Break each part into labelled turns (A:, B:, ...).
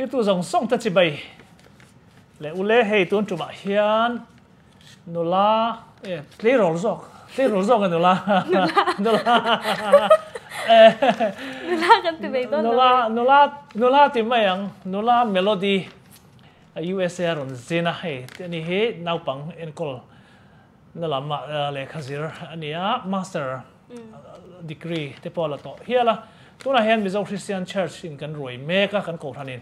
A: khi tu dòng sông ta chỉ bày lệ u lệ hay tuôn chủ bảo hiền nô la lê rổ rộ lê rổ rộ nô la nô la nô la
B: gần từ bày nô la
A: nô la nô la thì mấy anh nô la melody USA rồi zina hay thì hệ nau bằng encol nô la mà lệ khazir anh ya master ừ. degree te là to hiền hiala tuna hen mizo christian church in rồi mega meka cổ ko thanin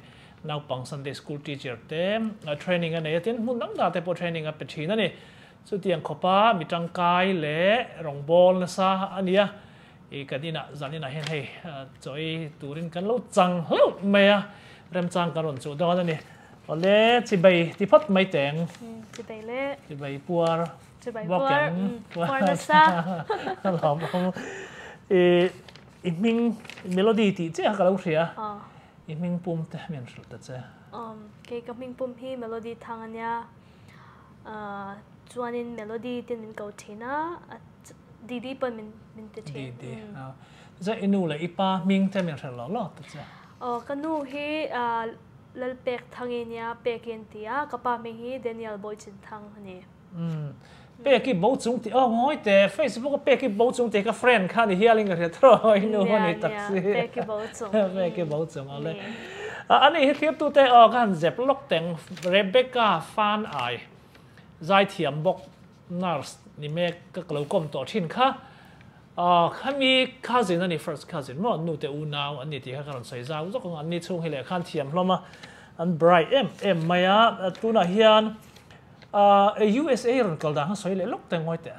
A: เราปังสันเด y กสก o ลที e a c h เต็มเร a น n i n g อันไหนเต็มุ่งนัดาแต่พอ t r a น n i n งอันเป็นทีนั่นนี่สุดที่ยังขบ้ามีจังกายเละรองบอลนะซะอันนี้อีกันนี่นะจันี่นะเห็นให้จอยตูรินกันล้กจังล้กเมียเริ่มจังกันหล่นสุดดอนนั่นนี่โอเล่จิบไปที่พัดไม่แต่งจีบไปเล่จีบไปปัวจีบไปปัวปัวนะซะหลอมเอออีมิงเมโลดี้ที่เจ้าก็ลูาเสีย ming pum ta hmen shul ta tsa
B: um ke ka ming pum hi melody thang nya uh, melody tin min ko thina di di pa min min Didi, mm. uh,
A: thi di inu la ipa ming ta min shul lo ta tsa
B: o ka hi uh, lal pek thang nya pek en ti a ka pa mi hi daniel boy chin thang ni
A: um mm. เป็กกี่บจุงที่อ๋อโอ้ยแต่ Facebook ก็เป็กกี่บจุงที่กับเฟรนด์ค่ะที่เฮียลิงเรียทรอยนู่นนี่ตักซีเป็กกี่บจุงเป็กกี่บจุงเอาเลยอันนี้เทียบตัวแต่ออกันเจ็บลกแต่งเรเบคก้าฟานไอใจเทียมบกนาร์สนี่เมกก็กลัวกลมตัวชินค่ะอ่าข้ามีข้าสินอันนี้ first ข้าสินมั้งนู่นแต่อูนาวอันนี้ที่ข้ากำลังใส่ใจก็อันนี้ช่วงให้เหลือข้าเทียมเพราะมาอันไบรท์เอ็มเอ็มมาอ่ะตัวน่ะเฮียน Ờ, USA rồi cầu đang soi lệ lúc tên ngoài tệ.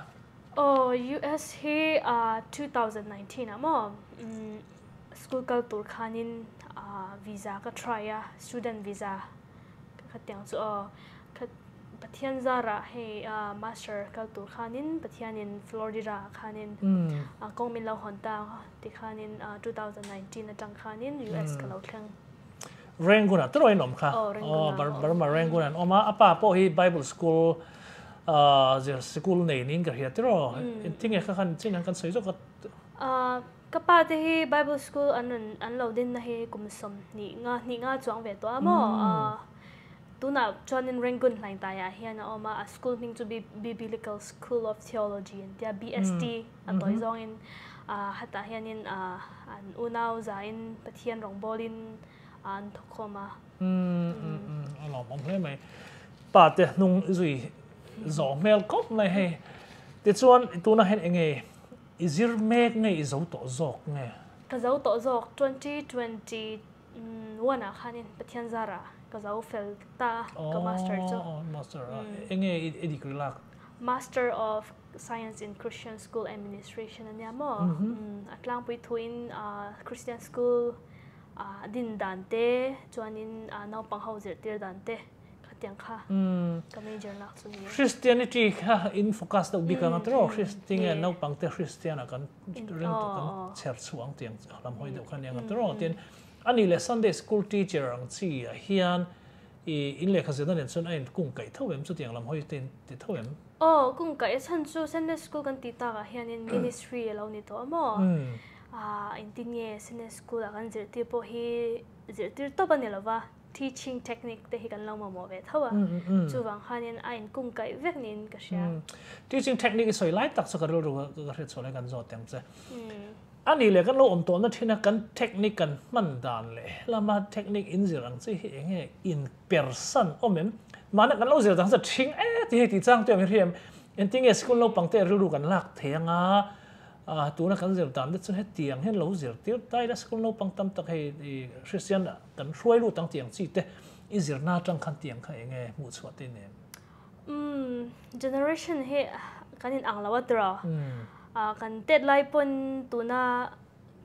B: Oh, US he uh, 2019 à mà ờ, um, à, school cầu tour khanin uh, à, visa ka try à student visa ka tiếng so ka pathian zara he uh, à, master cầu tour khanin in Florida khanin mm. uh, kong min lau hon ta ti khanin uh, 2019 na tang khanin
A: US mm. ka lau thang rangoon tôi roin nôm kha oh burma rangoon ờ, an à. oma apa po ờ, ừ. ờ, hi bible school uh the school nei nin ka hiat ro thing e kha khan chin han kan sei zo ka
B: kapa te hi bible school ừ. à? anh an lo din na hi kum som ni nga ni nga chuang ve to amo tuna chonin rangoon lain ta ya hian oma a school ming to be biblical school of theology thì and their ừ. à atoi à, zong in hata à anh unau zain pathian rongbol in mong ừ, ừ, ừ. thế nung gió này, nghe 安托克嘛。
A: 嗯嗯嗯，阿羅望佢咪把啲弄瑞做咩咁嚟係？啲專都那係嘅，isir make 嘅 isau to zok 嘅。
B: Kazau to zok 2020 wana khanin petian zara dấu fel ta ka master zo. Oh,
A: master. đi edikri lak.
B: Master of Science in Christian School Administration ania mo. Atlang pui tuin à, Christian School din dante chuanin Pang ho zer tir dante khatiang kha kami jer nak chu ni
A: christianity kha in focus dok bi kang tro christian and Pang te christian kan reng to kan cher chuang tiang lam hoi dok kan yang tro tin ani le sunday school teacher ang chi a hian i in le khazena nen chun ain kung kai em, chu tiang lam hoi tin ti em.
B: oh kung kai san chu sunday school kan ti ta hian in ministry lo ni to mo in ting ye sine school akan zirtir po hi zirtir to ban yalova teaching technique te hi kan lo mo mo ve thawa chu wang hanin a in kum kai vek nin ka
A: sha teaching technique soi lai tak sakar lo ro ka re chole kan zo tem hmm. che ani le kan lo om to na thina kan technique kan man dan le lama technique in zirang chi hi enge in person omen mana kan lo zir dang sa thing e ti ti chang te mi riem en ting ye school lo pangte ru ru kan lak thenga à tu na kan zel tam de chun he tiang hen lo zel tir tai la school no pang tam tak he christian tan hruai lu tang tiang chi te in zir na tang khan tiang kha enge mu chwa te ne
B: um generation he kanin ang lawa tra kan tet lai pon tu na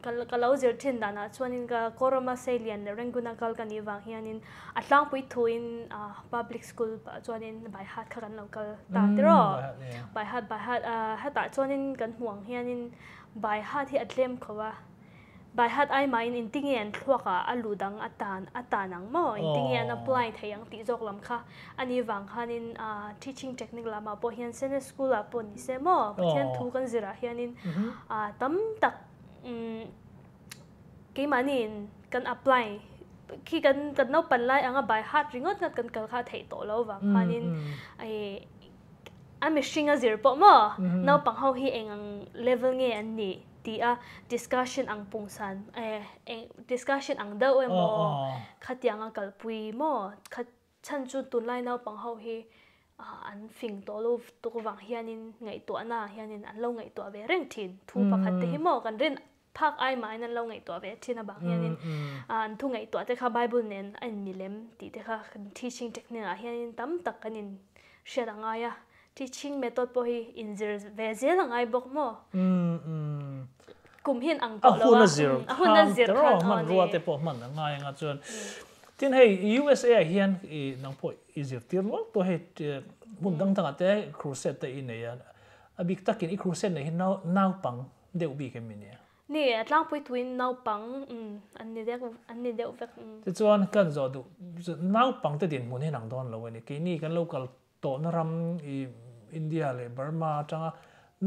B: kalau zir thin dana chuanin ka koroma se lian renguna kal kani wang hianin atlang pui thuin uh, public school uh, chuanin bai hat kha kan local ta hmm, tiro bai hat bai hat hata uh, chuanin kan huang hianin bai hat hi atlem khowa bài hát ai mà in tiếng yên thuộc à alu đăng atan atanang mo oh. in tiếng yên apply thấy ang tí dọc lắm kha anh vàng han in teaching technique là à po hiện sen school à po ni se mo oh. po hiền thu kan zira hiền in tâm tak um, cái mà nên cần apply khi cần cần nấu bận lại ang bài hát ringo cần cần cần khá thấy tổ lâu và khá nên ai anh mình sinh ra zero bộ mà nấu bằng hậu hi anh level nghe anh nè thì à discussion ang san eh à, à, discussion ang đâu em ờ, mo ờ. khát tiếng ang kalpui mo khát chân chu tuần lại nấu bằng hậu hi à, an phình tổ lâu tổ vàng hianin ngày tuổi na hianin an lâu ngày tuổi về rèn thìn thu bạc hạt thế mà gần ren phak ai mai nan lo ngai to ve thina bang ừ, hian in an ừ. à, thu ngai to te kha bible nen an milem ti te kha teaching technique a à, hian in tam tak kan in sheranga ya à. teaching method po hi injir ve zel ngai bok mo kum hian ang ko lo a hun na zir khan man ruwa
A: te po man ngai nga chon tin hei USA hian i nang po izir tir lo to he mun dang tanga te crusade te in ya abik takin i crusade ne hin nau nau pang deu bi ke minia
B: นี่ตั้งไปทุนน่าปังอืมอันนี้เด็กอันนี้เด็กแบบแ
A: ต่จวนกันจอดูน่าปังแต่เดี๋ยวมันให้หนังตอนเราเนี่ยกินี่กันเราก็ตอนรำอีอินเดียเลยบาร์มาจังอ่ะ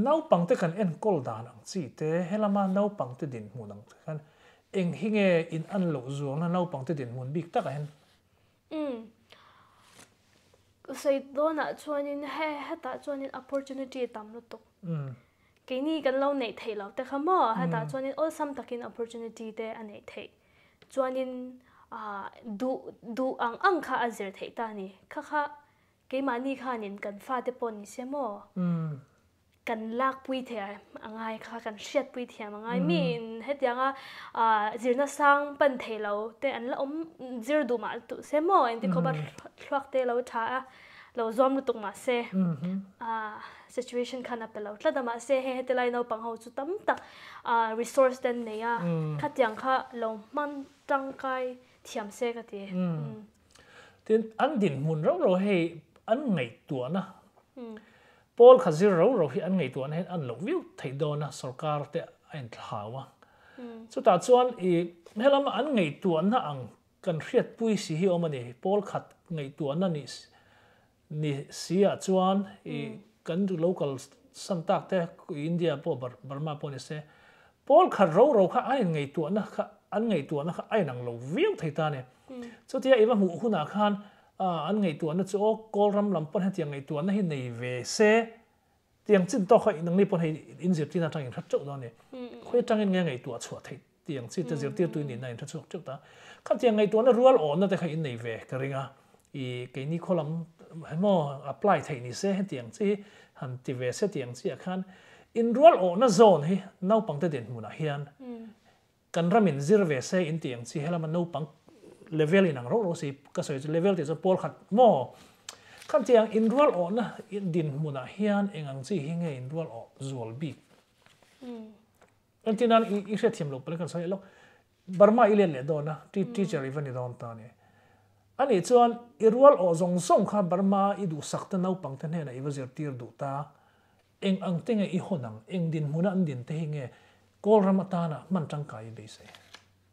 A: น่าปังแต่กันเอ็นกอลดานังสิเตะเฮลามาน่าปังแต่เดี๋ยวมันหนังกันเองฮิงเออินอันหลงจวนน่าปังแต่เดี๋ยวมันบิ๊กตะกัน
B: อืม say dona chuanin he heta chuanin opportunity tam lutuk mm cái này cần lâu này thấy lâu tất cả mà hay ta cho nên all some takin opportunity để anh này thấy cho nên à du du ang ang kha azir thấy ta ni kha kha cái mà ni kha nên cần phát để pon ni xem mà cần lạc bùi thế anh ấy kha cần siết bùi thế anh ấy mình hết tiếng à zir nó sang bên thấy lâu để anh lâu ông zir du mà tụ xem mà anh thì có bắt thoát để lâu thà lâu zoom được mà xem à situation khana pelo tla dama se he hetilai no pang ho chu tam tak a à, resource den ne ya ừ. khatyang kha lo man tang kai thiam se ka ti ừ. ừ.
A: tin an din mun ro ro he an ngai tu na Paul khazir ro ro hi an ngai tu an hen an lo view thei do na sarkar te an thawa chu ta chuan i helam an ngai tu na ang kan riat pui si hi omani Paul khat ngai tu na ni ni sia chuan i kan du local samtak te india po burma po ni se pol kha ro ro kha ai ngai tu na kha an ngai tu na kha ai nang lo viu thai ta ne hmm. cho tia eva mu huna khan an ngai tu na cho kol ram lam pon ha tia ngai tu na hi nei ve se tiang chin to kha nang ni pon hi in zep ti na tang in kha chau do ne hmm, hmm. khoi tang in ngai ngai tu chua thai tiang chi te zep ti tu ni na in kha chuk chuk ta kha tiang ngai tu na rual on na te kha in nei ve ka ringa i ke ni kholam หมอัพไล l ์เทคนิคเสียงที่หันทีวีเสียงเสีอ่ัน enroll ออกนั่น zone ให้นับปังเตียนมูนาเฮียนกันรำมินซีร์เวเซียนเตียงที่เฮลามันนับปังเ level นั่งรู้รู้สิก็สวย level ที่จะพอลขัดหมอขันเตียง enroll ออกนะดินมูนาเฮียนเองังซี่ให้เงินรัล o ออก zone B แอ้วที่นั่นอีกเสียทีมลูกเป็นกันสวยลูกบาร์มาอีเลนเลยโดนนะที่ที่จะรีฟันนีนตอนนี้ ani chuan irwal o zong song kha burma i du sakta no pangtan he na i wazir tir du ta eng ang tinge i honang eng din huna an din te hinge kol ramata na man tang kai be se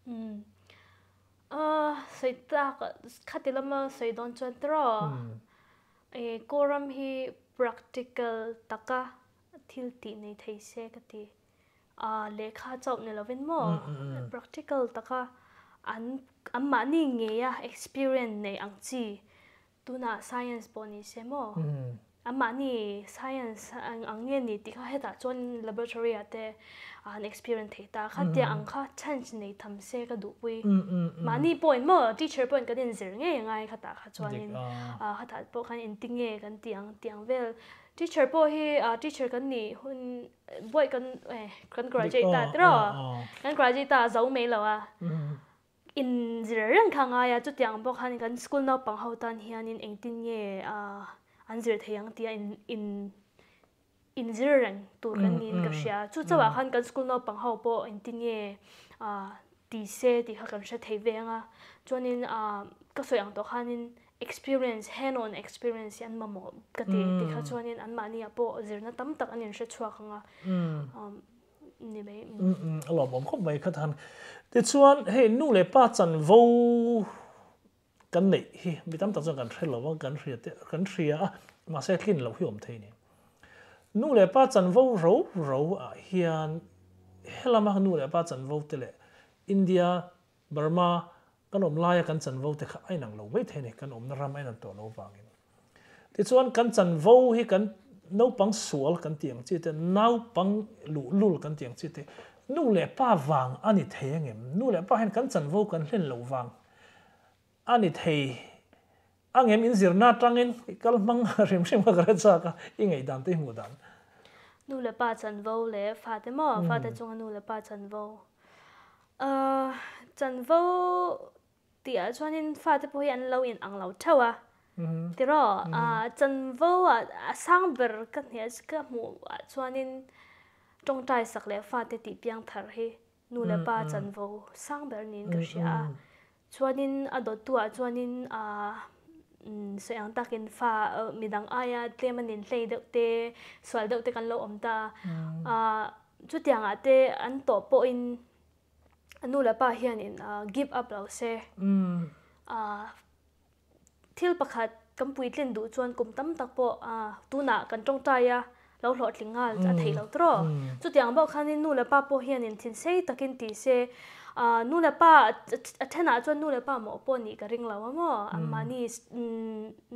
B: mm a sei ta khatilama sei don chuan tro e koram hi practical taka thil ti nei thei se ka ti a lekha chaup ne lovin mo practical taka an amma ni nge ya experience nei ang chi tuna science bọn boni semo mà ni science ang ang nge ni ti kha heta chon laboratory à ate an experience the ta kha ti ang kha change này tham se ka du pui ma ni point mo teacher bọn ka den zer nge ngai kha ta kha chon in a kha ta po khan in ti nge kan ti ang ti ang vel teacher bọn he à teacher cái ni hun boy cái eh cái graduate ta tro kan graduate ta giàu mei lo à in zir rang khanga ya chu tiang bok han kan school no pang ho tan hian in engtin nge a an zir theyang tia in in in zir rang tur kan in ka sia chu chawa kan school no pang ho po engtin nge a ti se ti ha kan sha thei venga chuan in a ka soyang to han experience hand on experience yan mamo ka ti ti kha chuan in an ma ni po zir na tam tak an in sha chua khanga um ni mai um
A: lo bom khom mai kha than ti chuan hei nu le pa chan vo kan nei hi mi tam tak chuan kan threlo wang kan thria te kan thria a ma se thlin lo thế này. thei ni nu le pa chan vo ro ro a hian helama nu le pa chan vo te india burma kan ông lai kan chan vo te kha ai nang lo wei the ni kan om na ai nang to lâu vàng. in ti chuan kan chan vo hi kan no pang sual kan tiang chi te nau pang lu lul kan tiang chi te nu le pa wang ani thengem nu le pa hen kan chan vo kan hlen lo wang ani thei angem in zirna tangin kal mang rim rim ka ra cha ka ingai dan te mu dan
B: nu le pa chan vo le fa te mo fa te chung nu le pa chan vo ờ chan vo ti a chuan in fa te po yan lo in ang lo thawa ti ro a chan vo a sang bờ kan hi ka mu a chuan in trong trai sắc lẽ pha te ti piang thar hi nu le pa chan vo sang ber nin ka à chuanin ado ta kinh pha so yang takin fa midang aya temanin hlei deuh te swal deuh te kan lô om ta a chu tianga te an to po in anu la ba hian in give up lo se a thil pakhat kampui tlen du chuan kum tam tak po a tuna kan tong à lo lo tlingal cha thei lo tro chu tiang ba khan nu le pa po hian in thin sei takin ti se a nu le pa athena chu nu le pa mo po ni ka ring lawa mo amma ni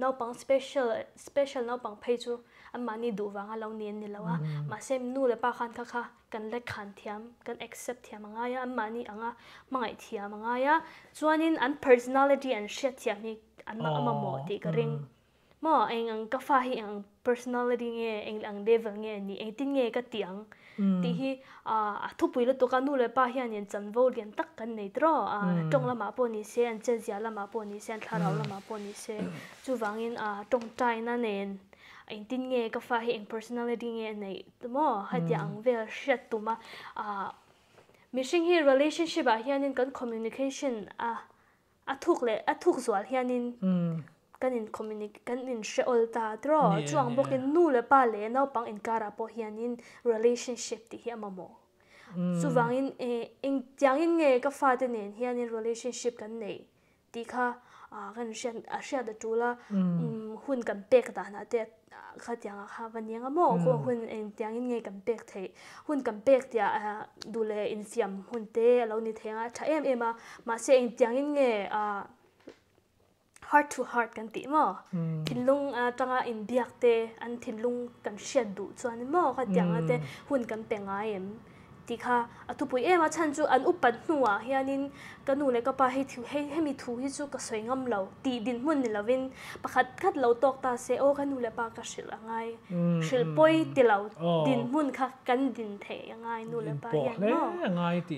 B: no pang special special no pang phei chu amma ni du wanga lo nien ni lawa ma sem nu le pa khan kha kha kan le khan thiam kan accept thiam anga ya amma ni anga mangai thiam anga ya chuanin an personality and shit thiam ni an ma ama mo ti ka ring mà anh ang ka fa anh personality nghe anh ang level nghe ni anh tin nge ka tiang hmm. ti hi a thu pui lo to ka nu le pa hian yan chan vo lian tak kan nei tro a hmm. tong lama po ni se an chen zia lama po ni se an tharau hmm. lama po ni chú chu anh à tong trai na nen anh tin nghe các pha anh personality nghe này đúng không hay thì anh về shit tụm mà à mình sinh hi relationship à hiện nên cái communication à à thuộc lệ à thuộc rồi hiện nên kan in communicate kan in sheol ta tro chuang bok in nu le pa le no pang in kara po hian in relationship ti hi amamo chu hmm. wang in e eh, eng tiang in nge ka fa te nen hian in relationship kan nei ti kha ah, a kan shen a sha da chu la hmm. mm, hun kan pek ta na te ah, kha tiang kha van yang amo ko hmm. hun eng eh, tiang in nge kan pek the hun kan pek tia ah, du le in siam hun te lo ni thenga tha em em ma se eng tiang in nge a heart to heart กันติมั้ทินลุงอ่าจังอ่าอินเดียเตอันทินลุงกันเชียดดูจวนมั้ก็เดียงอันเตหุ่นกันเต่งไงทีค่ะอะทุกปีเอว่าฉันจูอันอุปนหวัเฮียนินกันูเลยก็ปาให้ถูให้ให้มีทูให้จูก็สวยงามเราตีดินมุ่นเลาวินประคัดคัดเราตอกตาเซโอกันูเลยปาก็เชืังไงเชื่อป่ยตีเราดินมุ่นค่ะกันดินเทยังไงนูเลยปาเฮียน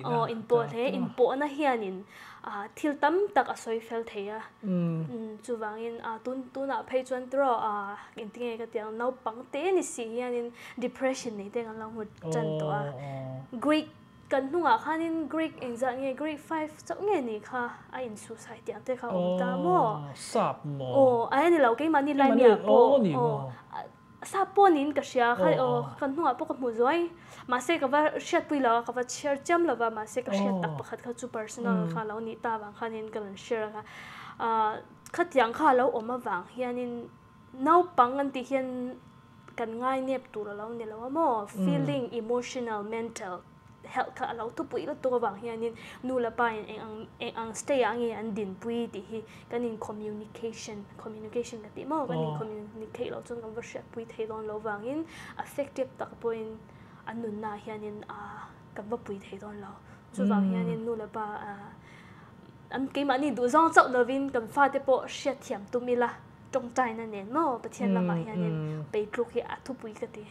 A: อ๋ออินปอเทอิน
B: ปอนะเฮียนิน à thil tam tak a soi fel thei a chu wangin à tun tuna phei chuan tro à in tinge ka tiang no pang te ni si hianin depression nei te ngalang hut chan to a greek kan hnunga khanin greek exam nge greek 5 chok nge ni kha a in society ante kha om ta mo
A: sap mo o
B: ai ni lo ke mani lai mi a po o sa po nin ka sia kha o ka nu a po ka mu zoi ma se ka va shat pui la ka va chher cham la va ma se ka shat tak pakhat kha chu personal kha la ni ta wang kha nin kan share kha a kha tyang kha lo o ma wang hian in no pang an ti hian kan ngai nep tu la lo ni lo mo feeling emotional mental health ka alaw tu pui lo to bang hianin nu la pa in ang ang ang stay ang yan din pui ti hi kanin communication communication ka ti mo kanin oh. communicate lo chon ka worship pui thei don lo bang in effective tak point anun na hianin a ah, ka ba pui thei don lo chu bang hianin mm. nu la pa a ah, an ke ma ni du zong chok lo vin kan fa te po sha thiam tu mi la tong tai na nen mo pa thian la ma mm, hianin mm. pe tru ki a thu pui ka ti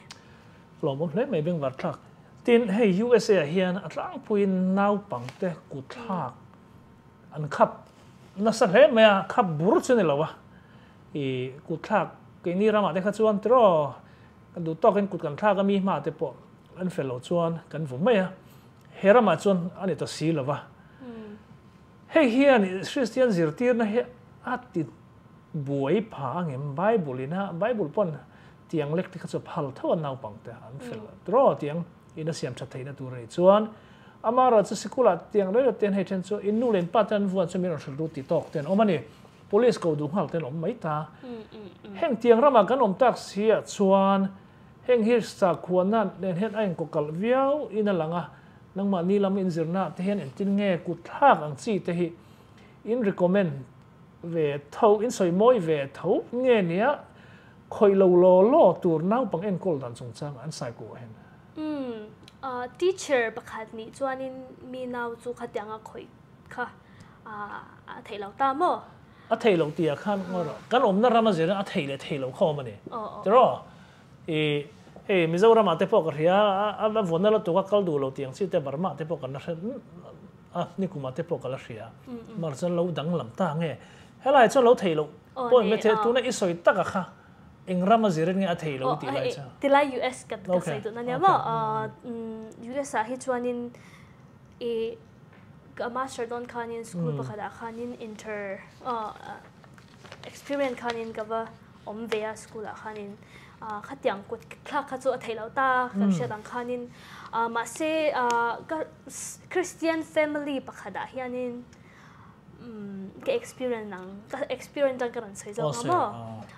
A: lo mo le mai beng war truck tin hei USA เฮียนอัตลังพูนน่าวปังเตกุทากอันขับนั่นแสดเมียขับบุรุษนี่แหละวะอีกุทากกินี่รามาเด็กชวนตรอกันดูตอกันกุดกันทากก็มีมาเตปออันเฟลลชวนกันผมเมียเฮรามาชวนอันนี้ตัวสีละวะเฮ้เฮียนีคริสเตียนจิรตีนะเฮียอัดติดบวยผาเงี้ยไบเบิลนะไบเบิลปนเตียงเล็กที่เขาจะพัลเท่าน่าวปังเต่อันเฟลตรอเตียง in ina siam chat na tur rei chuan amara chu sikula tiang loi ten he then chu in nu len patan vuan chu min rul ti tok ten omani police ko du hal ten om mai ta mm, mm, mm. heng tiang rama kan om tak sia chuan heng hir sa khuanan len hen aing ko kal viau a, langa nangma ni lam in zirna te hen en tin nge ku thak ang chi te hi in recommend về thâu in soi môi về thâu nghe nia khoi lâu lo lo tur nau bằng en kol dan sung chang an sai ko hen อืมเอ
B: ่อ teacher ประคันนี่ชวนนีนมีนาวจูขัดยังก็คุยค่ะอ่าเทลตามอ
A: อะเทลตีอะข้ามก็รกันอมนั่นรำมาเจออะเทลเทลข้อมันเองจะรอเอ้เฮ้มิจะว่ารำมาเตปอกเรียาอะอาวันนั้นเราตัวก็คัาดูเราตีอังซีแต่บาร์มาเตปอกันนั่นอ่ะนี่กูมาเตปอกันเรียมาร์จันเราดังลำตาไงเฮ้ยแไรชั้นเราเทลป่วยไม่เทตัวนั้นอิสอยตักอะค่ะ ingram azirin nga athei lo oh, ti lai cha
B: ti us kat ka sai tu ano ah, mm, na ne ba us a hi chuanin e master don kanin school pa hmm. kada kanin inter ah, ah, experiment kanin ka ba om vea school a kanin khatiang kut thla kha chu athei lo ta hmm. ka sha dang kanin ma se christian family pa kada hianin cái experience nang cái experience tan karan sai zo ma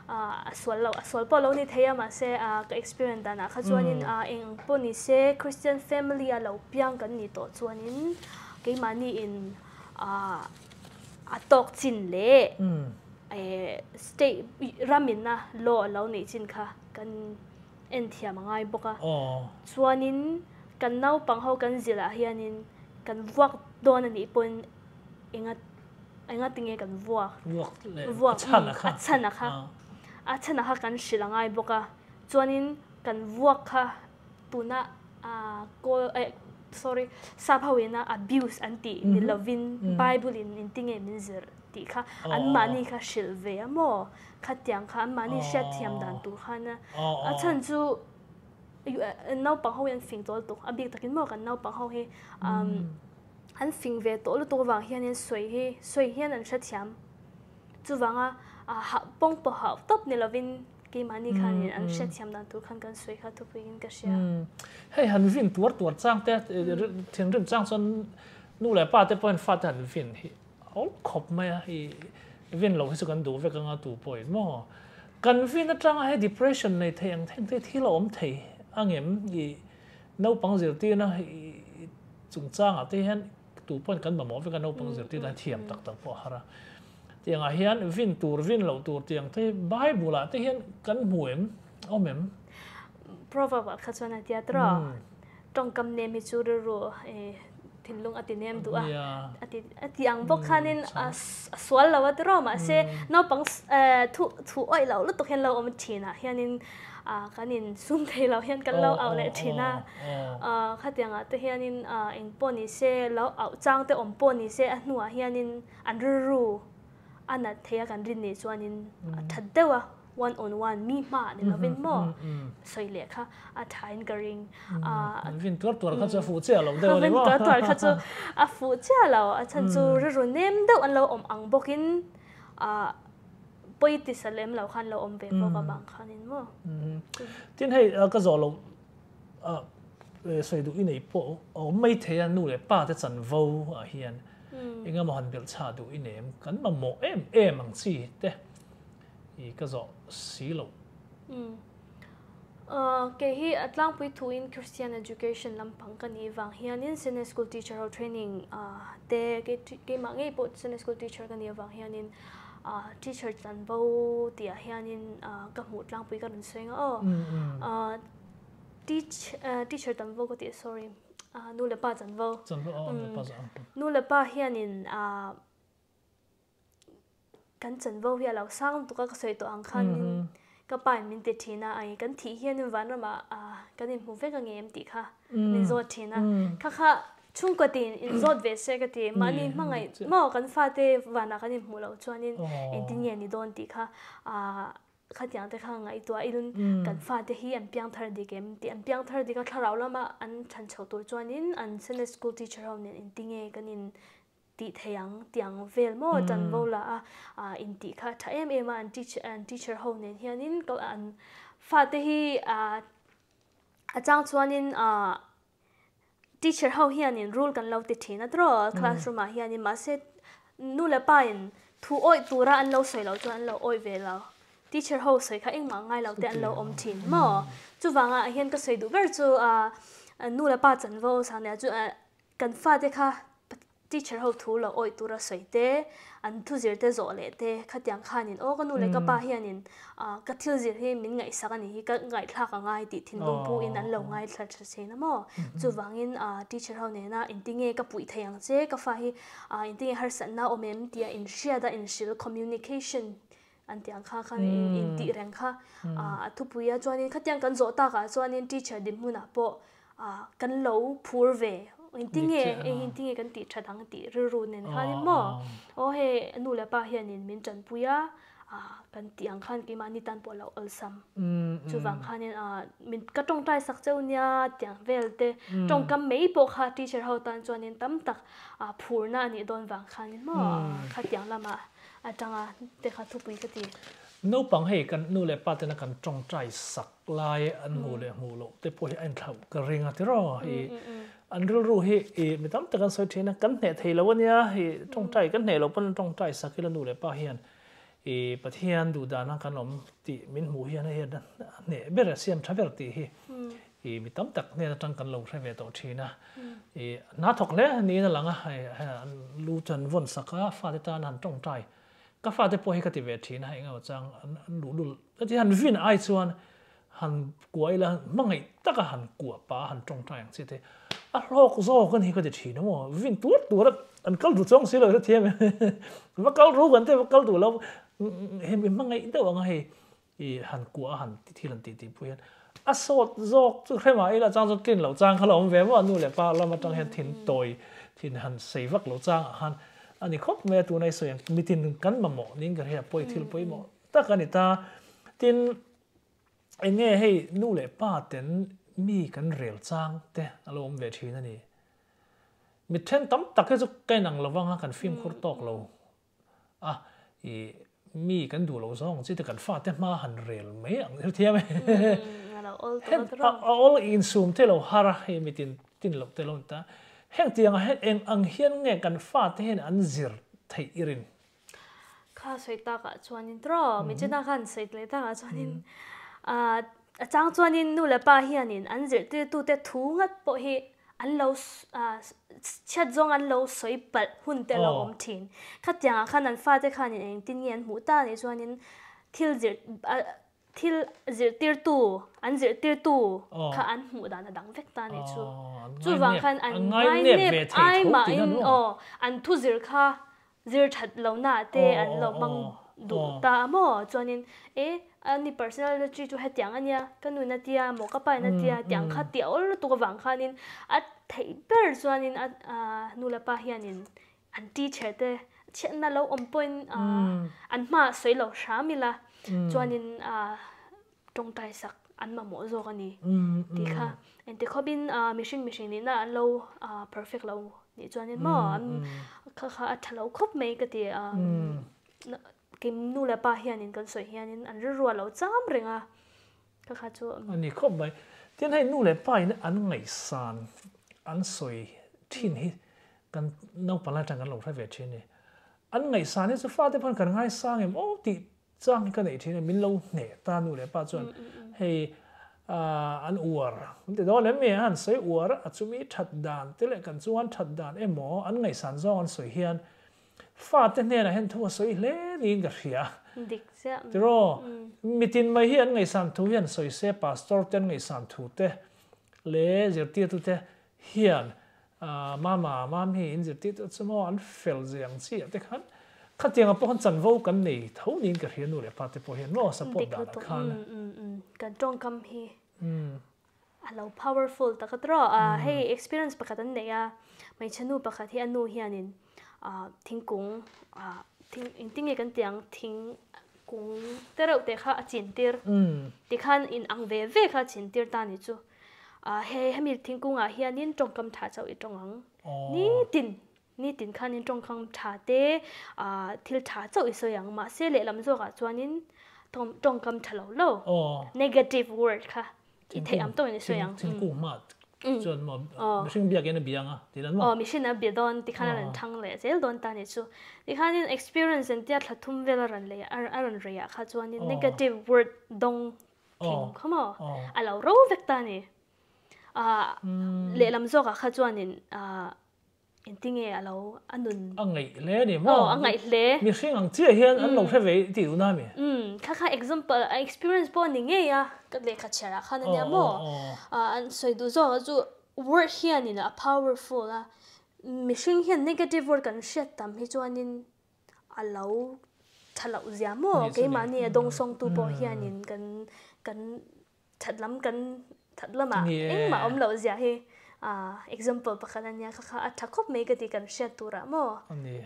B: a aswal lâu aswal pa lo ni theya ma se a ka experience dana kha chuanin a eng po ni se christian family lâu a cái piang đó, cho to chuanin ke mani in a a tok chín le e state ramin na lo lo ni chin kha kan en thia mangai boka chuanin kan nau cái ho kan zila hianin kan wak don ani pon ingat เอองกกติัััันนนนววววะะะะะะคค哎，我定个跟 work อ o r k 嗯，啊น啊哈，啊趁啊ว跟是啷个不个，专因跟 work 哈，不那啊过哎，sorry，สาว巴维ะ abuse อันี安提，你 loving Bible 因因定个名字。ติค่ะอันมานี่ค่ะเฉลเวียมอค่ะเตียงค่ะอันมานี่เชียเทียมดันตัวค่ะนะอาจารย์จูอยู่เน่าปังเขาเองฟิงตัวตัวอันเบียกตะกินมอกันเอ่าปังเขาเฮ han fing ve to lu to wang hian in soi hi soi hian an thiam chu wanga a ha pong po ha top ni lovin ki mani khan in an sha thiam dan tu khan kan soi kha tu pin ka sha
A: hey han vin tuar tuar chang te thian rim chang son nu le pa te pon phát han vin hi all khop mai hi vin lo su kan du ve kan a tu poi mò, kan vin na chang hay depression này nei anh theng te thi lo om thei angem i nau pang zir ti na chung chang a te hen tu pon kan ma mo ve kan opang mm, zer ti dan mm, thiam mm. tak tak po hara tiang a hian vin tur vin lo tur tiang te bible a ah, te hian kan muem omem
B: proverb ah, a khachona tia tro hmm. tong kam ne mi chu ru ru e thin lung ati nem du ah. a ati ati ang bok hmm, khanin aswal lawa tro ma se hmm. no pang eh, thu thu oi lo lu to hen lo om thina hianin à cái nhìn sum thấy lâu hiện cái ờ, lâu ờ, ảo lệ thì ờ, na à khát tiếng à tôi hiện in à anh bồn đi xe lâu ảo trang tôi ông bồn đi xe anh nuo hiện in anh rú rú anh là thấy cái rin này cho anh in à, ừ. thật đâu one on one mi ma ni lo vin mo soi le kha a thain garing
A: a vin tuar tuar kha chu fu che lo de lo vin tuar tuar kha chu
B: a fu che lo a chan chu ru ru nem do an lo om ang bokin a ปอยติสเลมเราขันเราอมเวก็กับบางขันนินมั้ง
A: ที่นี่ก็จะลงเออใส่ดูอีนี่ปอไม่เทียนนู่เลยป้าจะจันวูอ่ะเฮียนยังก็มาหันเบลชาดูอีนี่กันมาโมเอ็มเอ็มมังซีเต้อีก็จะสีลง
B: เออเกฮีอัตลังพุยทูอินคริสเตียนเอดูเคชันลำพังกันอีวังเฮียนินเซนสกูลทีเชอร์เทรนนิ่งอ่าเต้เกเกมังเอปอดเซนสกูลทีเชอร์กันอีวังเฮียนิน Ờ, ờ, ừ, ừ. Ờ, teacher chan bo ti a hianin ka hmu tlang pui ka rin suenga o teach teacher chan bo ko ti sorry nu le pa chan bo nu le pa hianin kan chan bo hi lo sang tu ka soi to ang khan ka pai min te thina ai kan thi hianin van ma kan in hmu ve ka ngem ti kha min ừ. zo thina kha kha chung ka tin in zot ve se ka te mani mangai ma kan fa te wana kan in mulo chuan in engineer ni đón ti kha à, kha tiang thì kha ngai tua, ilun cần fa te hi an piang thar di kem ti an piang thar di ka tharau lama anh than chho tur cho nên anh sen school teacher ho nen in tinge cái in ti theyang tiang vel mo tan bo la a in ti kha tha em em an teacher an teacher ho nen hian in ko an fa te hi a a chang chuan in a teacher how hian in rule kan lawte thena tro mm. classroom ma hian in ma se nu la pain thu oi tu ra an lo sei lo chuan lo oi ve la teacher how sei kha ing ma ngai lawte an lo om thin mo chu wanga hian ka sei du ver chu a nu la pa chan vo sa ne chu kan fa de kha teacher ho thu la oi tura soite an thu zir te zo le te khatyang khanin o kanu le ka pa hmm. hianin ka thil zir he min ngai saka ni hi ka ngai thla ka ngai ti thin bung pu in an lo oh. ngai thla thla se na mo hmm. chu wangin teacher ho ne na in tinge ka pui thayang che ka fa hi in tinge har san na omem tia in shia da in shil communication an tiang kha kha in in hmm. ti reng kha a thu puya chuanin khatyang kan zo ta ka chuanin teacher dim huna po kan lo phur ve intinge intinge kan ti thatang ti ru ru nen khan mo o he nu le pa hian in min chan puya a kan ti ang khan ki mani tan po lo al sam ừ, ừ. chu wang khan in à, a min ka tong tai sak cheu nya tiang vel te ừ. tong kam mei po kha teacher ho tan chuan in tam tak a à, phur na ni don wang khan in mo kha tiang lama a à. tanga te kha thu pui ka ti
A: no pang he kan nu le pa te na kan tong tai sak lai an hu le hu lo te po hi an thau ka ringa ti ro hi อันรู้เหี้ยม่ต้องต่กันสอยเทนะกันเหน่เทแล้ววันนี้เหต้องใจกันเหน่เราเป็นตงใจสักกี่ลูเลยป้าเฮียนเอ้ปะเทียนดูด้านนั้นขนมตีมินหูเฮียนเฮียนเนี่ยเบรเซียมทัาเวลตีเหี้ยม่ต้องต่เนี่ยจังกันลงใชาเวลต่อเทนะเอ้น่าทกเลยนี่นั่นหลังอะให้รู้จันวนสักก็ฟาดตานันต้งใจก็ฟาดไปให้กติเวทีนะให้เงาจังรู้ดูแต่ที่หันวินไอส่วนหันกลัวอีละมั่งไงตั้งหันกลัวป้าหันต้งใจอย่างเช่นเดีย a hlawk zaw kan hi ka ti thin maw vin tur tur an kal du chong silo ti em va kal ru gan te va kal du lo hem im mangai da wa ngai i han ku a han ti thilan ti ti pu hian a sot zok chu khrema ila chang zot tin lo chang khala om ve wa nu le pa lama tang hian thin toy thin han sei vak lo chang han ani khop me tu nai so yang mitin kan ma mo ning ga hia poi thil poi mo ta kan ta tin enge hei nu le pa ten mi kan rel chang te alom ve thin ani mi then tam tak chu kai nang lawang ha kan phim khur tok lo a ah, i mi kan du lo zong chi te kan fa te ma han rel me ang rel er thia me hmm, hmm, hmm, all in sum te lo hara he mi tin tin lo te lo ta heng tiang hen eng ang hian nge kan fa te hen an zir thai irin
B: kha soita ka chuanin tro mi chena khan soitle ta ka chuanin a chang chuan in nu lepa hian in an zir te tu te thu ngat po hi an lo chat zong an lo soi pal hun te lo om oh. thin khat yang khan an fa te khan in eng tin ngen mu ta ni chuan in thil zir thil zir tir tu an zir tir tu oh. kha an mu dan dang vek ta ni chu oh, chu wang khan an ngai ne ai ma in o an thu zir kha zir that lo na te an lo mang du ta mo chuan in e eh, ani personal na chi chu he tiang ania kanu na tia mo ka pa na tia tiang kha tia ol tu ka wang khanin at thei per chuanin at nula pa hianin an teacher te chen na lo om point an ma soi lo shamila chuanin a tong tai sak an ma mo zo ani ti kha en te khobin à, machine machine ni na lo perfect lo ni chuanin ừ, mo an ừ. kha kha athalo khop mai ka ti kim nu le pa hianin kan soi hianin an rua lo cham renga ka kha chu ani
A: khom bai tian hai nu le pa in an ngai san an soi thin hi kan no pala tang kan lo ra ve chini an ngai san ni chu fa te phan kan ngai sang em o ti chang ka nei thine min lo ne ta nu le pa chuan hei an uar te do le me han sei uar achumi that dan te le kan chuan that dan emo an ngai san zong an soi hian fa te ne na hen thu soi le ni ga ria
B: dik se tro
A: mitin mai hi an ngai sam thu hian soi se pastor ten ngai sam thu te le zir ti tu te hian mama mam hi in zir ti tu chmo an fel ziang chi te khan khatiang a pohon chan vo kan nei tho ni ga ria nu le pa te po hian no support da khan
B: kan tong kam hi alo powerful ta ka tro a hey experience pakatan ne ya mai chanu pakhat hi anu hianin à thính cúng à thính tiếng nghe cần tiếng thính cúng tớ đâu tớ khá chín tiệt tớ khăn in ăn về về khá chín tiệt ta nè chứ, à he he mi thính cúng à hiền nín trong cầm thả cháu ít trong ăn ní tin ní tin khăn nín trong cầm thả tê à thil thả cháu ít soi ăn mà xe lệ làm rồi cả cho nín trong trong cầm thả lâu lâu negative word khá
A: thì thấy ấm tôi nên soi ăn thính cúng mà 저 뭐, 무슨 비약에는 비양아. 되는 뭐.
B: 어, in tiếng e alo anun
A: ang ngai le ni mo oh ang ngai le mi sing ang che hian an lo ve ti du na mi
B: um khác khác example i experience bonding e ya ka le kha chara kha na mo an soi du zo zu word hiện in a powerful à, mi sing hiện negative word kan shet tam hi anh in alo thalau zia mà cái mà ni Đông ừ. song tu bo ừ. hiện in cần cần that lắm cần thật lắm à anh mà ông lâu gì à hi อ example ปะคะนั่นี่ยค่ะค่ะอัฐคบเมกติกันเชียตัวเราโม่
A: นี่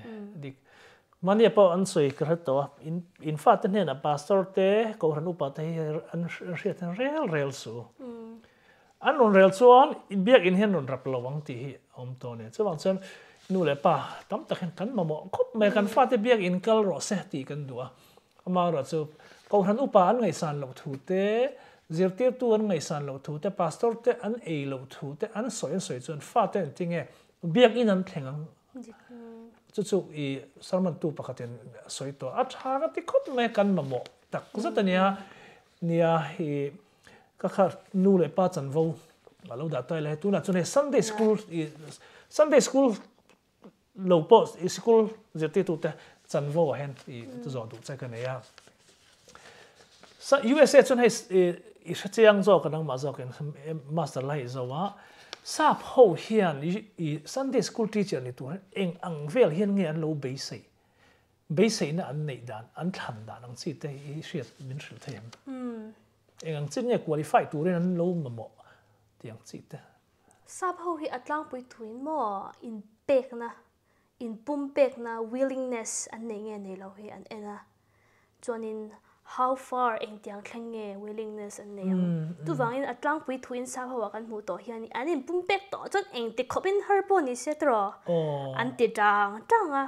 A: ดิมันเนี่ยพออันสวยกระตัวอินอินฟ้าตเนี่ยนะพาสเตอร์เต้ก็รู้ปุปทีย์อันเชียตันเรียลเรียลสูอันนู้นเรียลสูอันเบียกอินเฮนนู้นรับระวังที่อมตัวเนี่ยซึ่งบางส่วนนู่นเลยป่ะตั้มตะเคียนกันมาโม่คบเมกันฟ้าทตเบียกอินเกิลรอเซตีกันตัวมาเราจะก็รันอุปัตย์ไงสันหลอกถูเต้ zirtir tu an ngai san lo thu te pastor te an ei lo thu te an soi an soi chon fa te tinge biak in an thleng mm. chu chu i sarman tu pakhatin soi to a thaga ti khot me kan ma mo tak za ta nia nia hi ka khar nu le pa chan vo ma lo da tai le tu na chune sunday dạ. school i sunday school lo post i school zirtir tu te chan vo hen i ừ. tu zo du cha ka ne ya USA chun hay i sẽ chiang zo ka nang mà zo cái master lại zo wa sa pho hian i sunday school teacher này tu eng ang vel hian nge an lo be sei be sei na an nei dan an than dan ang chi te i shiat min shil them mm eng ang chin ye qualify tu ren an lo ma mo tiang chi te
B: sa pho hi atlang pui tuin mo in pek na in pum pek na willingness anh nei nge nei lo anh an ena chonin how far eng tiang thlang nge willingness an neyang mm, mm. tu wang in atlang pui thuin sa hawa kan mu to hian an in pum pek to chon eng te khopin har po ni se tro oh. an ti dang dang a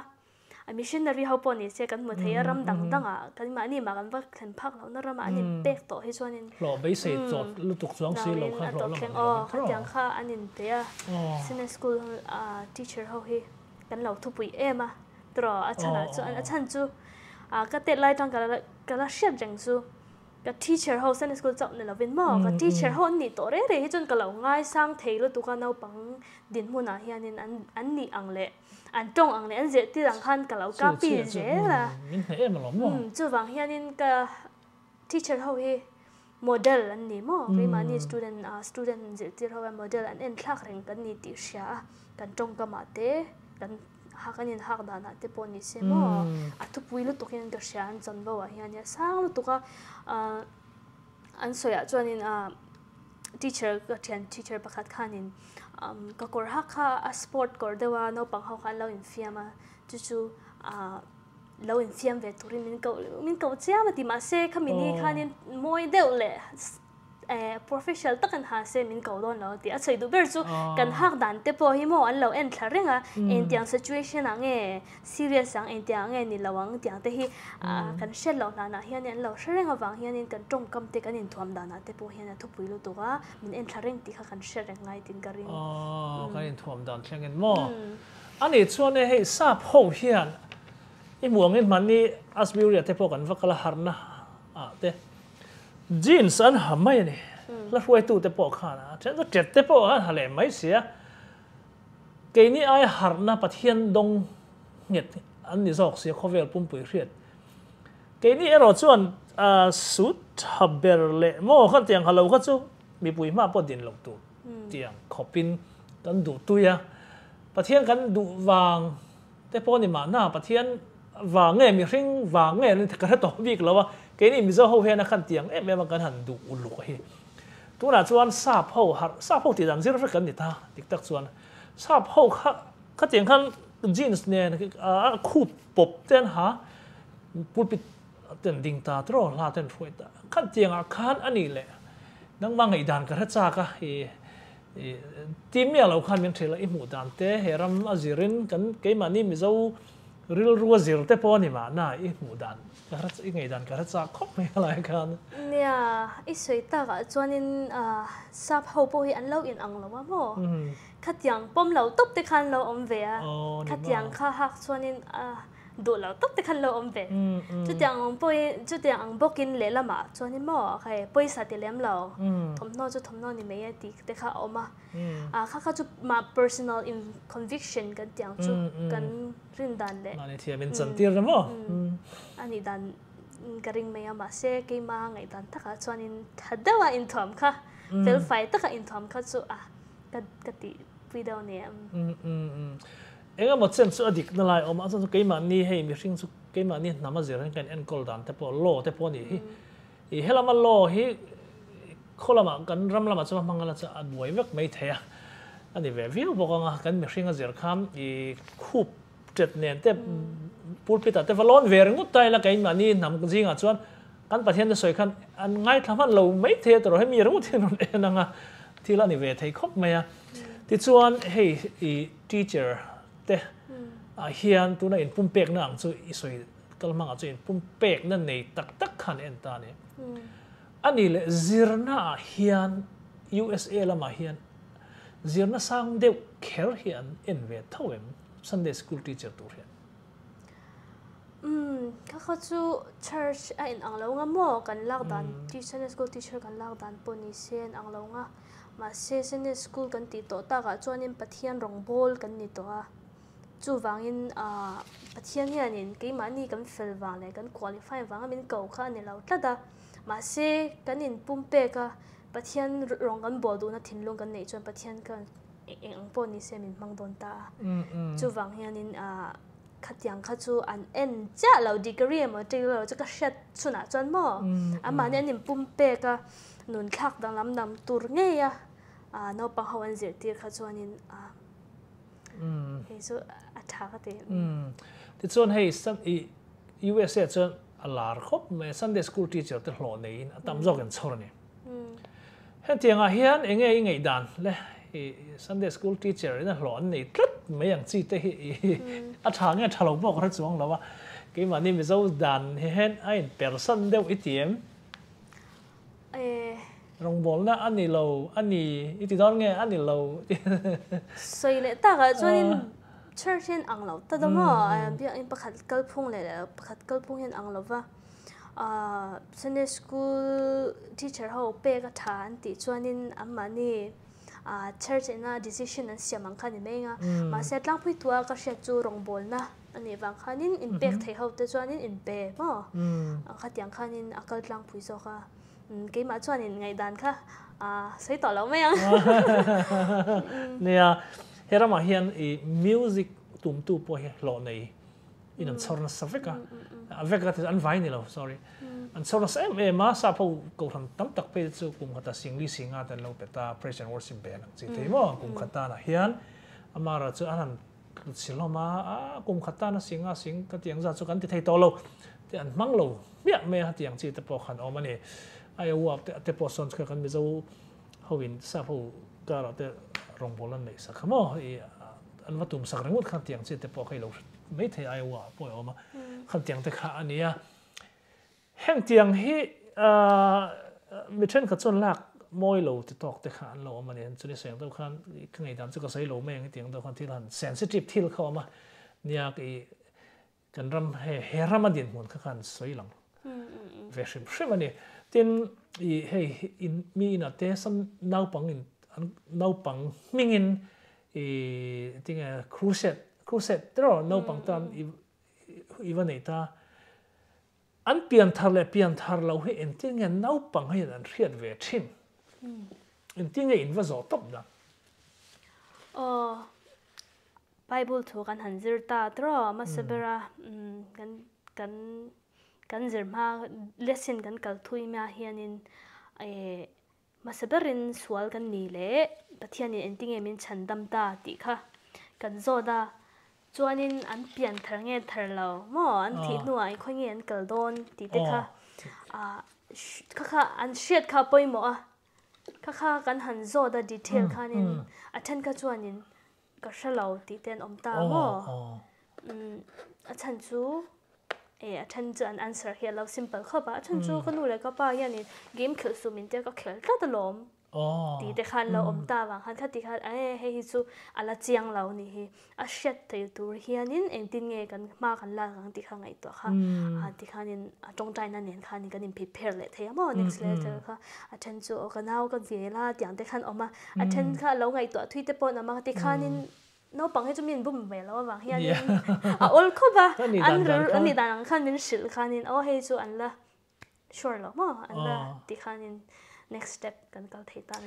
B: a missionary ho po ni se kan mu thei mm, ram dang dang a kan ma ni ma kan wa khlen phak lo na ram an in pek to hi chuan in
A: lo be se chot lu tuk chuang se lo kha ro lo o
B: tiang kha an in te a oh. sine school a teacher ho he kan lo thu pui em a tro a chan a oh, chu an a chan chu a ka te lai tang ka ก็ละเชียบจังซูก็ teacher เขาเส้นสกูจับเนี่ยเราเป็นมอก็ teacher เขาหนีตัวเร่ๆให้จนก็เราง่ายสร้างเทลตุกันเอาปังดินหัวหน้าเฮียนี่อันอันนี้อังเละอันตรงอังเละอันเจที่หลังขันก็เราก้าปีเจละอืมจู่วังเฮียนี่ก็ teacher เขาเฮ model อันนี้มอไม่มานี่ student อ่า student เจที่เขาเป็น model อันเอ็นทักเร่งกันนี่ติวเสียกันตรงกันมาเตกัน 하가닌 하다나 테포니 세모 아투 부일로 토킨 더샤안 잔바와 야냐 상로 토가 아 안소야 저는 아 teacher ka tian teacher pakhat khanin um ka kor ha kha a sport kor dewa no pang ha kha lo in fiama chu chu a lo in fiam Eh, professional takan ha se min ko don lo ti achai du ber chu ah. kan hak dan te po hi lâu an lo en thlarenga hmm. en tiếng situation ang e serious ang en tiang nge eh, ni lawang tiang te hi ah, hmm. kan shel lo na lâu hian en lo shrenga wang hian cần trung tong thì cần kan in đàn. dana te po hian thu pui lu to ga min en thlaren thì kha cần shel ngai tin ka ring
A: oh kan in thuam dan thlengen mo ani chuan e hei sa pho hian i asbury tiếp asbiuria te po kan vakala harna a te จีนสันหำไม่เนี่ยแล้วรวยตู่แต่ปอกขานะฉันก็เจ็ดแต่ปอกขานอะไรยไม่เสียกี่นี้ไอ้หาร์นาปะเทียนดงเงียดอันนี้สอกเสียคอเวลปุ่มปุ๋ยเครียดกี่นี้ไอ้รถส่วนสุดฮับเบิรลเล่โม่ขั้นเตียงฮัลโหลก็จู้มีปุ๋ยมากปอดดินหลงตู่เตียงขอบินกันดูตุยะปะเทียนกันดูวางแต่ปอกนี่มาหน้าปะเทียนวางเงี้ยมีริ่งวางเงี้ยนี่กระทะตบวิกแล้วว่า cái này mình giờ hậu hẹn khăn tiếng em em cần hẳn đủ lục hi tu là chuan sáp hậu hạt sáp hậu thì làm gì rất cần thì ta tích tắc chuan sáp hậu khát khát tiếng khăn jeans này à khu bột tên hả pulpit tên đình ta tro la tên phuet ta khát tiếng à khát anh ấy lệ đang mang ngày đàn cái hết xa nhà lâu khăn miếng thế là im đàn thế hệ ram azirin cái mà ni mình ริลรัวจิรเตปอนิมาหน้าอีหมูดันกระงอีไงดันกระ่งคบไม่อะไรกัน
B: เนี่ยอีสวยตากจวนินอ่าซาบเฮาปุยอันเล่าอินอังแล้วว่าบ่ขัดยังปมเล่าตบเตกคันเราอมเวียขัดยังข้าหักจวนินอ่าดูแล้วตุบตะคันโลอมเป็นจุดยังปอยจุดยังบอกกินเละละมาจวนนี่หม้อใครปอยสัตย์เลี้ยมเราทมนอจุดทมนอนี่ไม่ยัดีแต่ข้าออกมาอ่าข้าข้าจุดมา personal conviction กันยังจุดกันรินดันเลยมาในที่เป็นสันติรมั่งอันนี้ดันกริงไม่ยามาเสกมาไงดันต้าข้าจวนนี่ถ้าเดว่าอินทอมค่ะเฟลไฟถ้าข้าอินทอมข้าจุดอ่ะกติวิดีโเนี่ย
A: อืมอืมอืม enga mo chen chu adik na lai om achan chu keima ni hei mi hring chu keima ni nama zer kan en kol dan te po lo te po ni hi i helama lo hi kholama kan ramlama chu mangala cha adwai vek mai theya ani ve viu bokanga kan mi hringa zer kham i khup tret nen te pulpit te valon ver ngut tai la keima ni nam jinga chuan kan pathian soi khan an ngai thaman lo mai the to he mi ru thin enanga thila ni ve thei khop maya ti chuan hei i teacher te a hian tuna in pum pek na ang chu i soi kal manga chu in pum pek na nei tak tak khan en ta ne ừ. ani le zirna hian USA lama hian zirna sang deuh kher hian en ve thawem Sunday school teacher tur hian
B: อืมก็เขาจู ừ, church อ่ะอินอังเลวงะมอกันลากดัน ừ. tuition school teacher กันลากดันปนิเซนอังเลวงะมาเซเซน school ti ta rong กันติโตตากะจวนินปะเทียนรองโบลกันนี่ตัว chu wang in a pathian hian in ke ma ni kan fel wang le kan qualify wang amin ko kha ni lo tlada ma se kan in pum pe ka pathian rong kan bol du na thin lung kan nei chuan pathian kan eng ang pon ni semin mang don ta chu wang hian in a khatiang kha chu an en cha lo degree ma te lo cha ka shat chuna chuan mo ama ne nim pum pe ka nun thak dang lam nam tur nge ya a no pa hawan zir tir kha chuan in a 嗯，所以。 차가데
A: 음 tichon hei san i USA chon alar khop me Sunday school teacher te hlo nei in tam jok en chor ni he tianga hian enge inge dan le Sunday school teacher in hlo nei tlat me yang chi te hi mm. a thange thalo bok ra chuang lawa ke mani mi zo dan he hen ein person deu itiem eh. rong bol na ani lo ani iti don nge ani lo
B: soi le ta ga chuan ah. churchin anglo ta da ma bi in pakhat kalphung le pakhat kalphung hin anglo va a sunday school teacher ho pe ga than ti chuanin amma ni a church in a decision an siamang khan ni menga ma set lang pui tua ka she chu rong bol na ani wang khanin impact thei ho te chuanin in pe mo a khatyang khanin akal tlang pui so kha ke ma chuanin ngai dan kha a sei to lo meyang
A: ne mà hiện i music tum tu po hi lo nei in an mm. sorna sa veka mm, mm, a veka te an vai ni lo sorry an sorna sa em em sa po ko tham tam tak pe chu kum khata singli singa tan lo peta praise and worship be nang chi te mo kum khata na hian amara chu anan siloma a kum khata na singa sing ka tiang za chu kan ti thei to lo te an mang lo mia me ha tiang chi te po khan omani ai wa te po son ka kan mi zo hawin sa po ka ra te rong bol an nei sa khamo i an watum sak rangut khan tiang che te po khai lo me the ai wa po yo ma khan tiang te kha ania heng tiang hi a mi chen ka chon lak moi lo ti tok te khan lo ma nen chuni seng dau khan ka ngai dam chu ka sai lo me ngi tiang dau khan thil han sensitive thil kha ma niak i kan ram he he ramadin mun kha khan soi lang ve shim shim ani tin i hey in mi na te sam nau pang in no pang mingin i ting a crusade crusade tro no pang tam mm. even eta an pian thar le pian thar lo he en ting en no pang he an riat ve thin mm. en ting in va zo top da
B: ờ bible thu kan han zir ta tro ma sabera mm. kan kan kan zir ma lesson kan kal thui ma hianin eh masabarin suwal kan nile batiyani enting emin chandam da di ka kan zo da zuanin an pian thar nge thar lao mo an ti ah. nua i kwa nge an galdon di di ka ka ka an shiat ka kan han zo da detail mm, mm. ka atan ka ten เออท่านจะอันอันเสร็จแล้วสิบเปอร์เข้าไปท่านจูก็นู่นเลยก็ป้ายันนี้เกมเขียวสุมินเดีก็เขียวตัดลม
A: ตีเด็กขันเราอม
B: ตาบางขันขัดตีขันเอ้เฮ้ยจูอะไรเจียงเรานี่เฮ้อาเช็ดตีตัวเฮียนินเองดินเงกันมากันล่ากันที่ขันไงตัวค่ะที่ขันนินจงใจนั่นเองค่ะนี่กันนินผเพี้ยนเลยเทียมอ่ะ next letter ค่ะท่านจูก็น่ากันเวลาอย่างเด็กขันออกมาท่านค่ะเราไงตัวทวิตเตอปนออกมาที่ขันนิน nó bằng cái chỗ mình bùm về lo bằng hiện à ôn khó ba anh rồi anh đi đàn khăn mình xử khăn nên ô hay chỗ anh là sure lo mà anh là đi khăn nên next step cần cầu thấy tan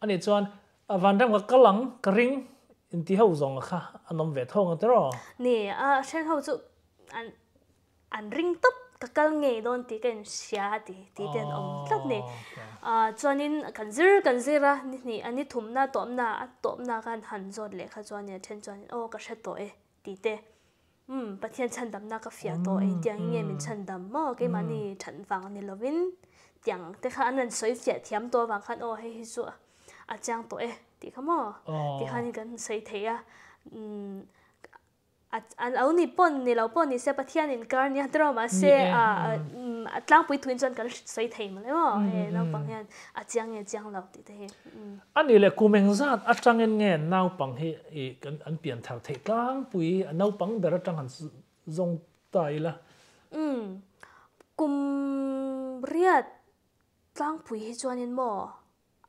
A: anh đi anh, à van đang có cái lăng cái ring anh đi hậu dòng kha anh nằm về thong cái đó
B: nè à sen hậu chỗ anh anh ring top kakal nge don ti ken sia ti ti ten om tlak ni a chuanin kanzir kanzira ni ni ani thumna tomna a tomna kan han zot le kha chuan ya then chuan o ka shet to e ti te um pathian chan dam na ka fia to e tiang nge min chan dam mo ke mani than wang ni lovin tiang te kha anan soi fia thiam to wang khan o he hi chu a chang to e ti kha mo ti khan kan sei the ya um an lo ni pon ni lo pon ni se pathian in kar ni atro ma se e. a atlang mm. mm, pui twin chan kan sei thei ma le oh, mo mm, e no pang hian a chiang e chiang lo ti te
A: ani le ku meng zat a chang en nge nau pang bằng e kan an pian thar thế tlang pui a bằng bây giờ chang han dùng tai là.
B: um kum riat tlang pui hết chuan in mo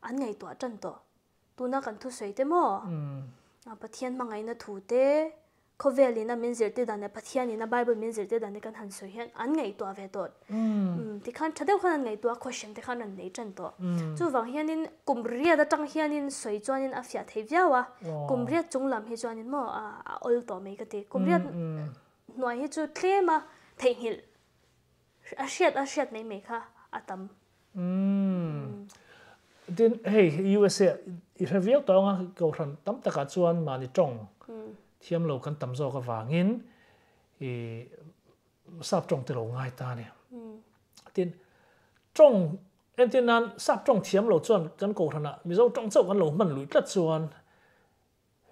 B: anh ngai to chan to tu na kan thu thế mà, à a pathian ma ngai na thu te khovel ina min zir te dane pathian ina bible min zir te dane kan han so hian an ngai to ave to um mm. mm, ti khan thade khan an ngai to question ti khan an nei chan to mm. chu wang hian in kumria da tang hian in soi chuan in afya thei vyawa kumria chunglam hi chuan in mo a ol to me ka te kumria noi hi chu tlema thei hil a shiat a shiat nei me kha atam
A: din hey usa i revial to nga go ran tam ta ka chuan mani tong thiam lo kan tam zo ka wangin e sap trong từ lâu ngai ta ne hmm. tin trong em tin nan sap trong thiam chuẩn chuan kan ko thana mi zo trong sâu kan lo man lui tlat chuẩn,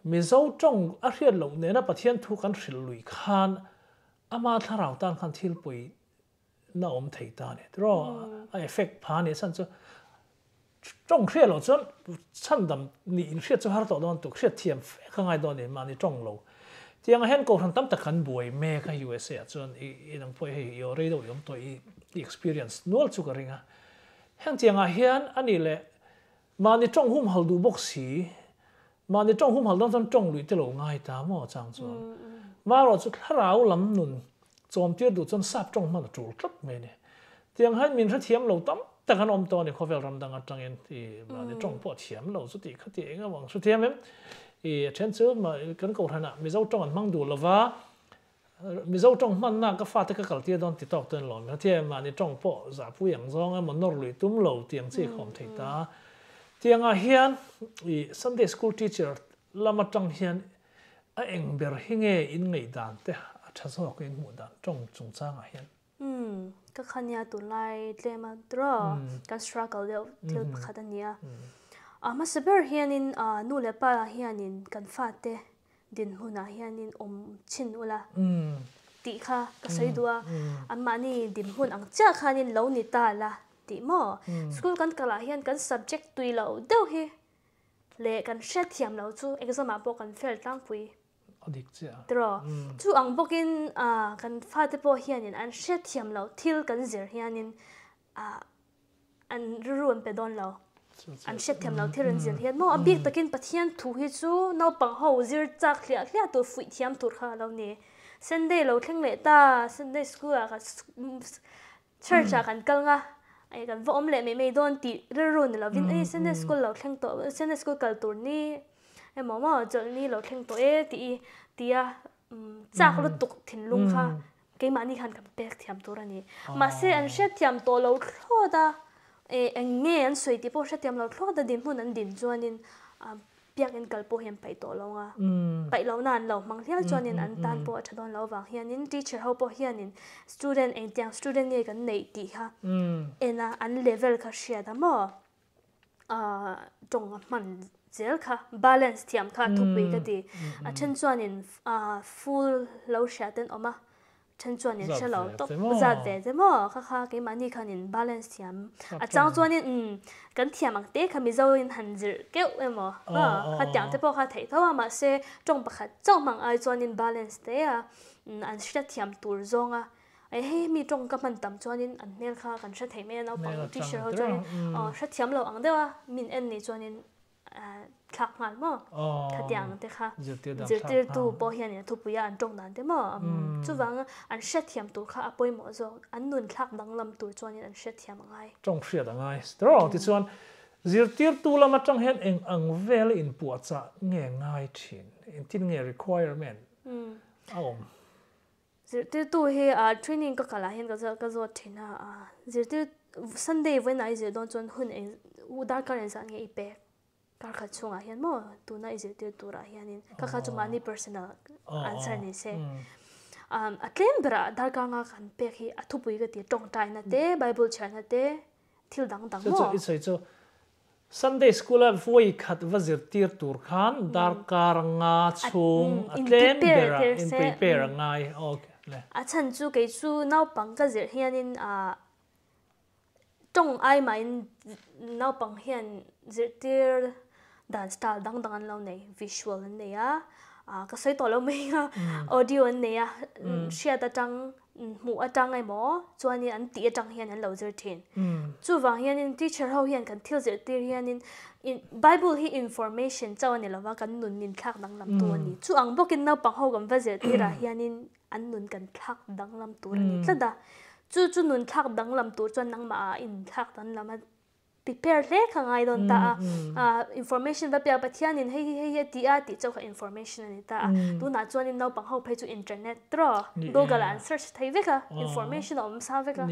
A: mi zo trong ác hiền hrian lo là na thiên thu kan hril lui khan ama tharau tan khan thil bụi, na om thấy ta ne rồi hmm. effect pha ne sẵn cho 种些了，真趁等你些就还到当读些天，看爱到你嘛，你种了。tiếng hen cầu thằng tâm tật khăn bồi mê khăn USA chân i i đang phơi hi yo rei đâu yom to i experience nual chu karing ha hang tiếng a hian ani le mà ni trong hum hal du bok si mà ni trong hum hal dang trong lui te lo ngai ta mo chang chu mà ro chu tharau lam nun chom tier du chon sap trong ma chu tlat me ne tiếng han min ra thiam lo tam แต่ขนมตัวนี่เขาเวลรำดังจังเองที่มาในจ้องปวดเทียมเราสุดที่เขาเองก็หวังสุดเทียมเองอีเช่นเชื่อมากันกูทันอ่ะมีเจ้าจ้องมั่งดูละว่ามีเจ้าจ้องมันน่ะก็ฟาดก็กระเทียดอนติดต่อเตือนหลอนเขาเทียมมาในจ้องปวดสาผู้อย่างร้องมันนอร์ลุยตุ้มเหลาเตียงเสียของเทตาเตียงอาเฮียนอี Sunday school teacher ละมาจังเฮียนเอ็งเบอร์หิงเออินไงดานเตะชั้นสองก็ยังหมดดานจ้องจงจ้างอาเฮียน
B: ก็ขันยาตุไลเตมาตรอกันสตรักเลวเทลขัดนี้อ่ะมาสเปอร์เฮียนินอ่านู่เลปาเฮียนินกันฟาเตดินหุนาเฮียนินอมชินอุละติค่ะก็ใช่ดัวอันมานี่ดินหุนอังเจ้าค่ะนินเลวนิตาละติมอสกูลกันกลาเฮียนกัน subject ตุยเลวเดวเฮเลกันเช็ดเทียมเลวจู exam มาบอกกันเฟลตั้งปุย dik che tro chu ang bokin a kan fa te po hianin an she thiam lo thil kan zir hianin a an ruan pe don lo an she thiam lo thil an zir hian mo a big takin pathian thu hi chu no pang ho zir chak khlia khlia to fui thiam tur kha lo ni sunday lo thleng le ta sunday school a ka church a kan kal nga ai kan vom le me me don ti run lo vin ai sunday school lo thleng to sunday school kal tur ni ấy à, luôn ha ไอ้หมอมาจนนี่เราเข่งตัวเอ๊ะตีตีอ่ะจากเราตกถิ่นลุงค่ะเกี่ยมันนี่คันกับเบกที่ทำตัวนี่มาเสียอันเสียที่ทำตัวเราโคตรเอ๊ะเงี้ยอันสวยที่พอเสียที่ทำเราโคตรดินหุ่นอันดินจวนนี่อ่า biak in kalpo hem pai to lo nga pai lâu nan lâu, mang theo chon ừ, in ừ, anh ừ. tan po chadon lâu wang hian in teacher học po hian in student anh tiang student này kan này ti ha em à anh level ka shia da mo à trong man zel kha balance thiam kha thukwi ka ti a chen chuan in a full lo sha ten oma chen chuan in shalo top za de de mo kha kha ke mani khan in balance thiam a chang chuan in um kan thiam ang te kha mi zo in han zir ke emo ba kha tyang te po kha thei thawa ma se tong pa kha chang mang ai chuan in balance te a an shra thiam tur zonga ai he mi trong ka man tam chuan in an mel kha kan sha thei me na pang ti shiro chuan in thiam lo ang dewa min en ni chuan in khắc ngặt mà thật tiếng thế khá giờ thế tu bảo hiểm này tu bây giờ anh trông đàn thế mà chú vắng anh sẽ thiam tu khá bôi mỏ rồi an luôn khắc đằng lâm tu cho an anh sẽ thiam ngay
A: trong sẽ đằng ngay đó thì cho anh giờ thế tu là mà trong hiện anh anh về là in buộc sa nghe ngay chuyện in tin nghe requirement ông
B: giờ thế tu he à training các cái là hiện cái cái rồi thì na giờ thế Sunday với nãy giờ đón chọn hun anh u đã cái này sang nghe ipe karkha chunga hian mo tu tuna izir te in hianin kakha chuma ni personal answer ni se um atlem bra darka nga kan pe khi athupui ga ti tong tai na te bible chan na te thil dang dang mo it's
A: it's Sunday school a voi khat wazir tir tur khan darka nga chung atlem bra in prepare ngai okay
B: a chan chu ke chu nau pang ka zir hianin a tong ai mai nau pang hian zir tir dance style dang dang lo nei visual nei a ah, ka sai to lo mei a mm. audio này à, shia ta tang mm, mu a tang ai mo chuan anh an ti tang hian an lo zer thin mm. chu wang hian in teacher ho hian kan thil zer tir hian in in bible hi information chaw ni lova kan nun khác đang làm lam tu chú anh ang bokin na pang ho gam va zer tir a hian anh an nun khác đang làm lam tu ani đó chú chú nun khác đang làm tu chuan nang mà in khác đang làm prepare le khangai don ta information ba pya pathian in hei hei he ti a ti chokha information ani ta tu na chuan in no pang ho phe chu internet tro google an search thei veka information om sa veka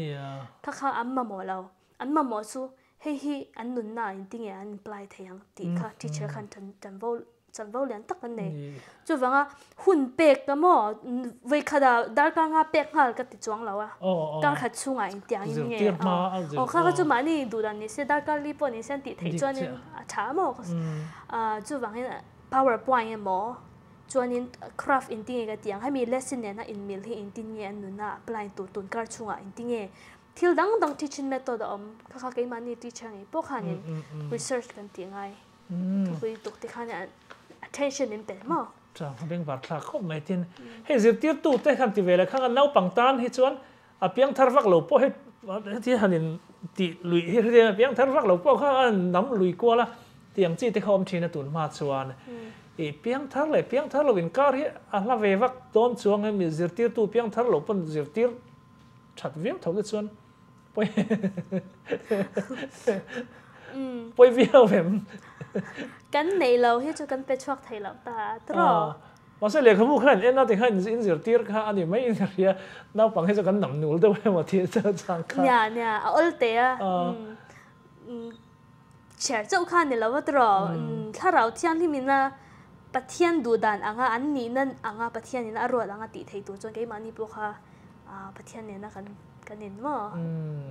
B: kha kha amma mo lo amma mo chu he he an nun na in tinge an apply thei ang ti kha teacher khan tan tan vol chân vào liền tắc anh này chú vâng à hun bẹc cả mò vậy khá đó đar cả ngã bẹc hal cái tít chuang lâu à đar khát chung anh tiếng như nghe ờ khá khá chú mà nị đủ đàn nị sẽ đar cả li bọn nị sẽ tít thấy cho nên chả mò à chú vâng à powerpoint em chú anh nên craft in tiếng cái tiếng hay mi lesson này na in mil hi in tiếng nghe anh nuna blind tu tun cả chung anh tiếng nghe thil dang dang teaching method om khá khá cái mà nị teaching ấy bốc hàn research cái tiếng ai คุยตกที่ข้าเนี่ย tension in bed mo
A: chang beng var thla khop mai tin he zir tir tu te khan ti vele khang nau pang tan hi chuan a à, biếng thar vak lo po he ti hanin ti lui thì re piang thar vak lo po kha an nam lùi qua là tiang chi te khom thina tun ma chuan e piang thar le ừ. piang thar lo in kar hi a la ve vak ton chuang em zir tir tu piang thar lo pon zir tir chat vem thau le chuan poi poi viau vem
B: กันในเราเห้ยจูกันไปชวกไทยเราตาตรอ
A: มาเสียเลยคือมุขเรนเอ็นน่าติดขันจินจิรตีร์ค่ะอันนี้ไม่เรียน่าฟังให้จูกันหนำหนูเลยว่ามาที่จะจังค่ะเนี่
B: ยเนี่ยเอาเลเตะเชิญเจ้าข้าในเราตรอถ้าเราเที่ยงที่มีนะปัะเทียนดูดันอ่ังอันนี้นั่นอ่ังประเทียนนี่นะรวดอังตีไทยตัวจนไกมันนี่พวกค่ะประเทียนนี้นะคัน kanin mo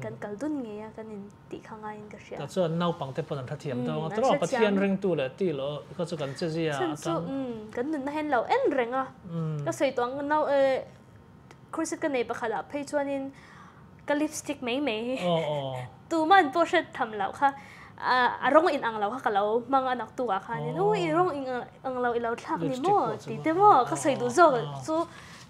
B: kan kaldun nge ya kanin ti khangain ka sha
A: chu nau pangte pon tha thiam to tro pa thian ring tu le ti lo ko chu kan che zia chan chu
B: kan nun hen lo en renga ka sei tong nau e kursit ka nei pa khala phei chuanin ka lipstick mei mei tu man po shet tham lau kha a rong in ang lau kha kalau mang anak tu ka khanin ui rong in ang lau ilau thak ni mo ti te mo ka sei du zo chu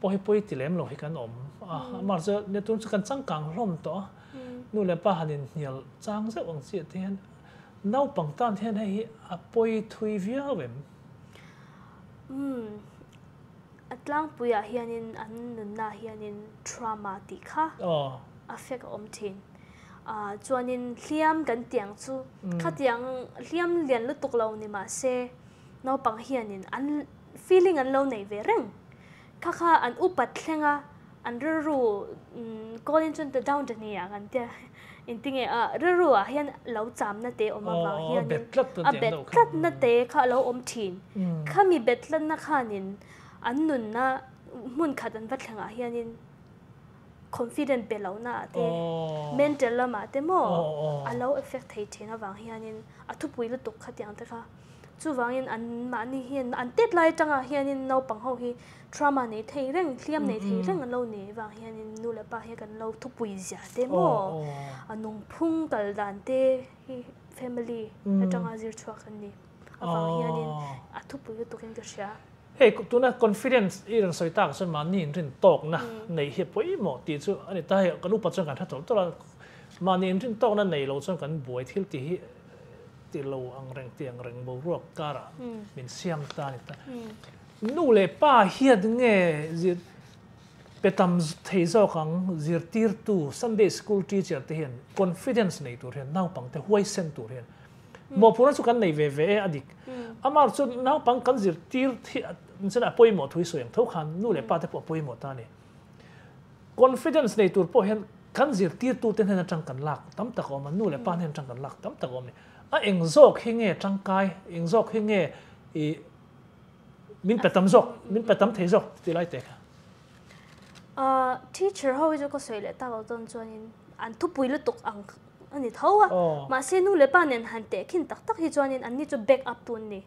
A: po ah, mm. mm. hi poi tilem lo hi kan om a mar zo ne tun kan chang kang lom to nu le pa hanin hial chang ze ong chi ten nau pang tan ten hi a poi thui via wem
B: mm atlang puya hianin an nun na hianin trauma ti kha oh ah. affect om tin à ah, chuanin hliam kan tiang chu mm. kha tiang hliam lian lu tuk lo ni ma se no pang hianin an feeling an lo nei ve reng kha kha an upat thenga an ruru mm, kolin chun ta down dani ya kan tia in tinge a ruru a hian lo cham na te oma ba hian a oh, betlat na te kha lo om thin hmm. kha mi betlat na khanin an nun na mun khat an vat thenga hianin confident be lo na te oh. mental la ma te mo oh, a lo effect thei thena wang hianin a thu pui lu tuk kha tiang te chu wangin an ma ni hian an tet lai tanga hianin no pang hậu hi trauma nei thei reng thliam nei thei reng mm-hmm. an lo nei wang hianin nu le pa he kan lo thu pui thế oh, mà mo anung phung cái đàn thế hi family mm. atanga zir chuak an ni
A: awang hianin oh.
B: a thu pui to ken ka sha
A: hey cũng tu na confidence i ran soi tak san ma ni rin tok na mm. này hiệp với mo ti chu anh ta he lúc bắt chang kan tha chol tôi là ma ni rin tok na này lâu chang kan boi thil ti ติโลอังเร่งเตียงเร่งบูรวกการะเป็นเสียมตานี่ตานู่เลยป้าเฮียดเงี้ยจิตไปทำเที่ยวขังจิตตีร์ตูสันเดย์สกูลทีเจอร์ที่เห็น confidence ในตัวเห็นน่าปังแต่ห้วยเส้นตัวเห็นมอพูนสุกันในเวเวอดิกอามาสุดน่าปังกันจิตตีร์ที่มันจะป่วยหมดทุยสวยอย่างเท่าขันนู่เลยป้าแต่ป่วยหมดตานี่ confidence ในตัวพอเห็น kan zir tir tu ten hen chang kan lak tam ta ko man nu le pan hen chang kan lak tam ta ko ni à anh zok khi nghe trang cai anh zok khi nghe ý mình bắt tâm zok mình bắt tâm thấy zok thì lại thế
B: à teacher hầu như có suy lệ tao tôn cho nên anh thu bùi lúc tục anh anh đi thâu à oh. mà xem nu lệ bạn nên hắn tệ khi tắc tắc hi cho nên anh đi cho back up tuần nè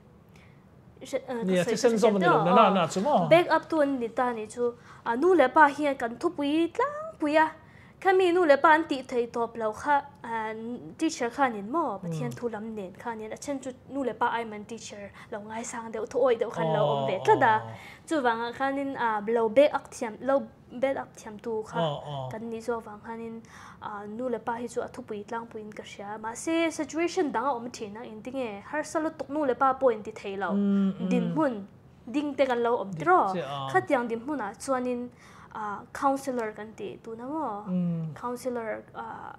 B: nè thì xem zom nè nè nè chúng mà back up tuần nè ta nè chú à nu lệ bạn hiện cần thu bùi lang bùi à ขามีนู่เลยปานติเทยตอบเราค่ะทีเชอร์ค่ะเนี่ยมอบระเทียนทุลำเนียนค่ะเนี่ยนเช่นจุดนู่เลยปาไอมันทีเชอร์เราง่ายสังเดี๋ยวทุอยเดี๋ยวคันเราอมเบ็ดละดาจู่วังค่ะเนี่ยนเราเบกอักเทียมเราเบกอักเทียมตัวค่ะกันนี้จู่วังค่ะเนี่ยนนูเลยปาฮิจู่ทุปุยลังปุยนกระเชียมาเซ่ s i t u a t i ันดังอมเทียนนะอินติเง่ฮาร์สลุตุกนู่เลยปาป่วยติเทยเราดินหุ่นดิ้งเตกันเราอมตรอขัดยังดินหุ่นอ่ะจชวนี้ counselor kan te tu na mo counselor uh,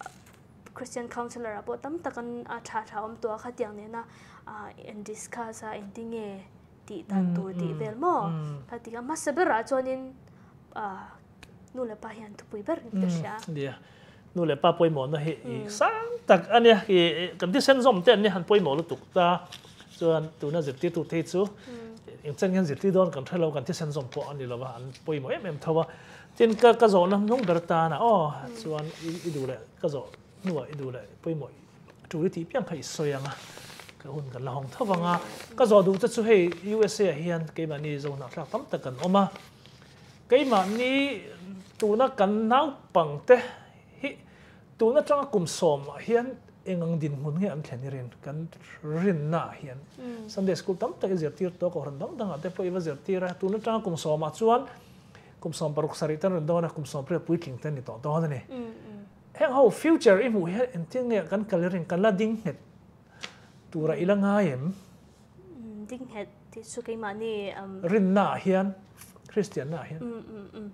B: christian counselor apo tam takan a tha tha om to kha tiang ne na uh, in discuss a in ting e ti tan tu ti vel mo ta ti ga ma se ber a chon in a nu le pa hian
A: ki han em chẳng nhận dịch đón cần thay lâu cần thiết sân dòng bỏ anh là anh bôi mà em em thua trên các các dòng năm nông đất ta na ô chuan ít đủ lại các dòng nuôi ít đủ lại bôi mồi chủ yếu thì biết phải soi à cái ah. hôn cần là hồng thua vàng à ah. các dòng đủ chất số hay U.S.A ah, hiện cái mà ni dòng nào khác tấm tất cần ôm à cái mà ni tụ nó cần náo bằng thế tụ nó trong cùng sòm hiện engang din mun hi an thlen rin kan rin na hian hmm. sunday school tam tak zirtir to ko ran dang dang ate po iwa zirtira tu na tang kum soma chuan kum som paruk saritan ran dona kum som pre puitling tan ni to to ne heng ho future imu hian enting ne kan kalirin kan la ding het ra ilang ayem
B: hmm, ding het ti su kai mani um,
A: rin na hian christian na hian
B: um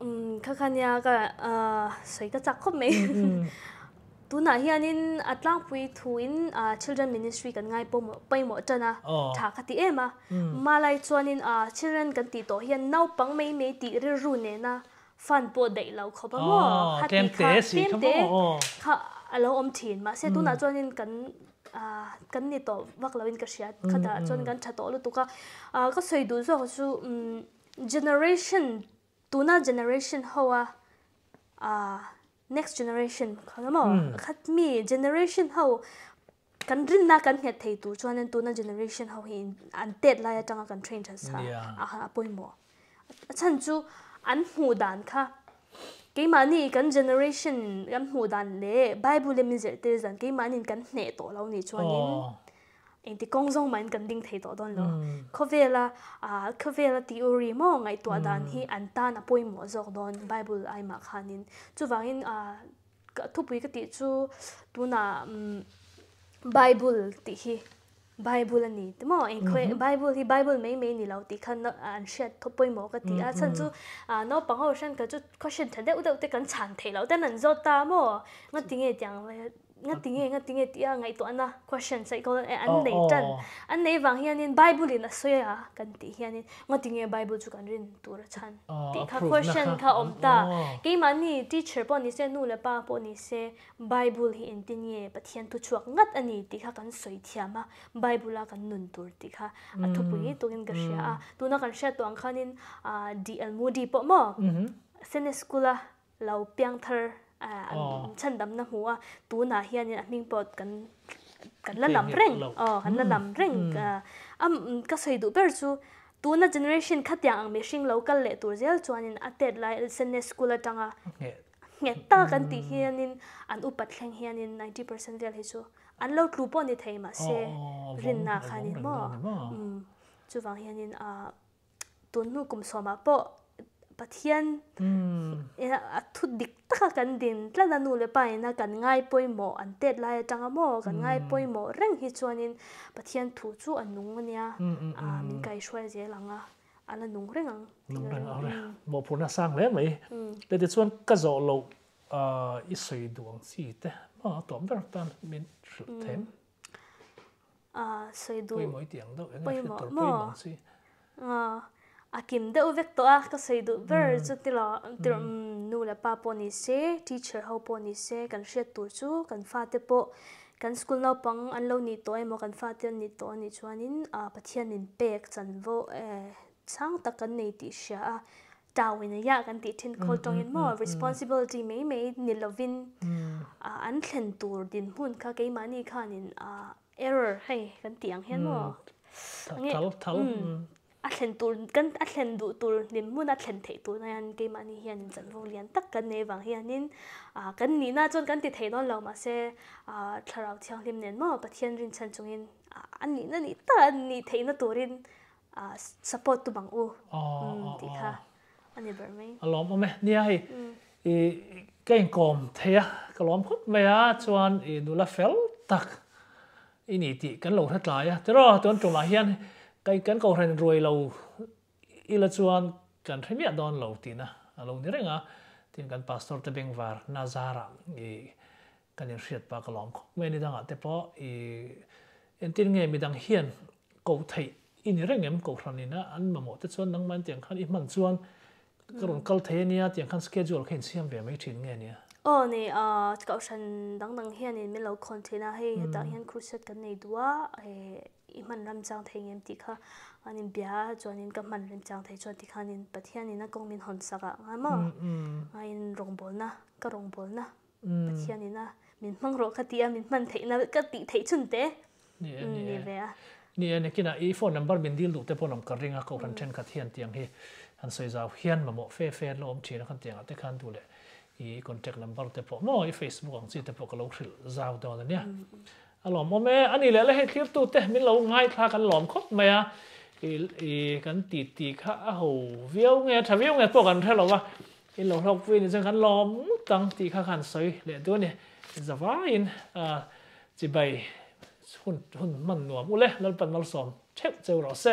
B: hmm, kha khania ka uh, sei ta chak khom me tuna hianin atlang pui thuin a children ministry kan ngai pomo paimo chana oh. tha khati ema hmm. malai chuanin a children kan ti to hian nau pang mei mei ti ri ru ne na fan po dei lo kho ba mo oh, hati kha tem te oh. kha alo om thin ma se hmm. tuna chuanin kan kan ni to vak lovin ka shia hmm, khata chon kan tha to lu tu ka ka soi du zo su mm, generation tuna generation hoa a next generation khang mo khat mi generation ho kan rin na kan het thei tu chuan an tu na generation ho hin an tet la ya tanga kan train tha sa a ha poi mo chan chu an hu dan kha ke mani kan generation kan hu dan le bible mi zer te zan ke mani kan hne to lo ni chuan in em thì công dong mà anh cần đinh thấy đó đó lo có vẻ là à có vẻ là theory mà ngay tuổi đàn hmm. hi anh ta na bôi mỏ dọc đó bible ai mà khan in chú vang in à ah, thu bùi cái tiệt chú tu na mm, bible thì hi bible ani thế mà em khơi bible thì bible mấy mấy ni lâu thì khăn anh sẽ thu bùi mỏ cái tiệt à chân mm-hmm. chú à ah, nó bằng hồ sen cái chú question thế đấy u đâu thế cần chán thế lâu thế nên zota mà ngay tiếng ấy tiếng nga tinge nga tinge tia ngai to ana question sai ko an nei tan oh. an nei wang hian in bible in so ya ah, kan ti hian in nga tinge bible chu kan rin tu ra chan
A: oh, ti ka question ka om ta oh.
B: ke ma ni teacher po ni se nu le pa po ni se bible hi in tin ye pa tu chuak ngat ani ti ka kan soi thia ma bible la kan nun tur ti kha a thu pu yi mm. tu in ga sha a ah. mm. tu na kan sha tuang khan in a ah, dl moody po mo mm-hmm. sene skula lau piang thar chân à, ờ. đấm na hua tu na hiền in ming pot cần
A: cần la lam reng ờ kan la lam
B: à, am ka sei du ber chu tu na generation khác khat yang ang meshing local le tur zel chuan in à, atet lai sen school à, nghe ta kan ti hian in an upat thleng hiền in 90% vel hi chu anh lâu lúc pon ni thei ma se rin na khan in mo chú wang hiền in à, tun nu cũng kum mà po pathian a thu dik taka kan din tla da nu le pa ina kan ngai poimo an tet lai tanga mo kan ngai poimo reng hi chuanin pathian thu chu an nung ania a min kai shwa je langa ala nung reng ang
A: nung reng ang mo puna sang le mai le de chuan ka zo lo a i sei duang chi te ma tom dar tan min chu them
B: a sei du poimo tiang do poimo mo a akim de uvek to ak ah sai du mm. ver zu tila mm. tir mm, nu la pa po ni se teacher ho po ni se kan she tu chu kan fa te po kan school no pang an lo ni to mo kan fa te ni to ni chuanin a pathian in pek chan vo e chang ta sha ta kan ti tin mo responsibility me me ni lovin an thlen din hun ka ke mani khanin a error kan tiang hen mo tal tal a thlen tur kan a thlen du tur nim mun a thlen thei tur na yan ke mani hian chan vo lian tak kan nei wang hianin a kan ni na chon kan ti thei non lo ma se a tharau thiang lim nen mo pathian rin chan à, chungin an ni na ni ta ni thei na turin a support tu bang u ti kha ani ber mai alom
A: ome ni ai i kein kom thea kalom khop me a chuan i nula fel tak ini ti kan lo that lai a tero ton chuma hian cái cần cầu hành rồi lâu ila chuan kan themia don lo lâu alo ni nghe tin kan pastor te beng var nazara e kan in hriat pa kalom khok me ni danga te po e en tin nge mi dang hian ko thei in rengem ko hranina anh mamo te chuan nang man tiang khan i man chuan karon kal thei nia tiang khan schedule khin siam về mấy thin nghe nia
B: o ờ, ne à ờ, ka san đang đang hian mình mi container hei ta ừ. hian cruise kan nei dua e มันรำจางเทงเอ็มติค่ะอันนี้เบียจวนนี้ก็มันรำจางเทจวนติค่ะนี่ประเทศนี้นักกงมินหอนสักอ่ะงั้นมั้งอันนี้รงบอลนะก็รงบอลนะประเทศนี้นะมินมังรอคติอ่ะมินมันเทนะก็ติเทชุนเต
A: นี่เว้ยนี่อันนี้กินอ่ะอีโฟนนัมเบอร์มินดีลูกแต่พอนมกระริงอ่ะก็รันเทนคัดเทียนเตียงฮีอันสวยจ้าเฮียนมาหมกเฟ่เฟ่ลมชีนะคันเตียงอ่ะแต่คันดูเลยอีคอนแทคนัมเบอร์แต่พอมออีเฟซบุ๊กอังสิแต่พอก็ลูกขึ้นจ้าวตอนนี้หลอม่อแม่อันนี้แหละแล้วให้คลิปตู้เต้มิเราง่ายลากันหลอมครบไหมอ่ะอีอีกันตีตีข้าโหเวียวไงถ้าเวียวไงพวกกันเท่าเราว่าอเราเราฟินจังกันหลอมตั้งตีข้าขันสวยเลยตัวเนี่ยจะว่าอินอ่าจีใบหุ่นหุ่นมันหนวมอุเล่แล้วปันมาสอมเช็คเจอเราเส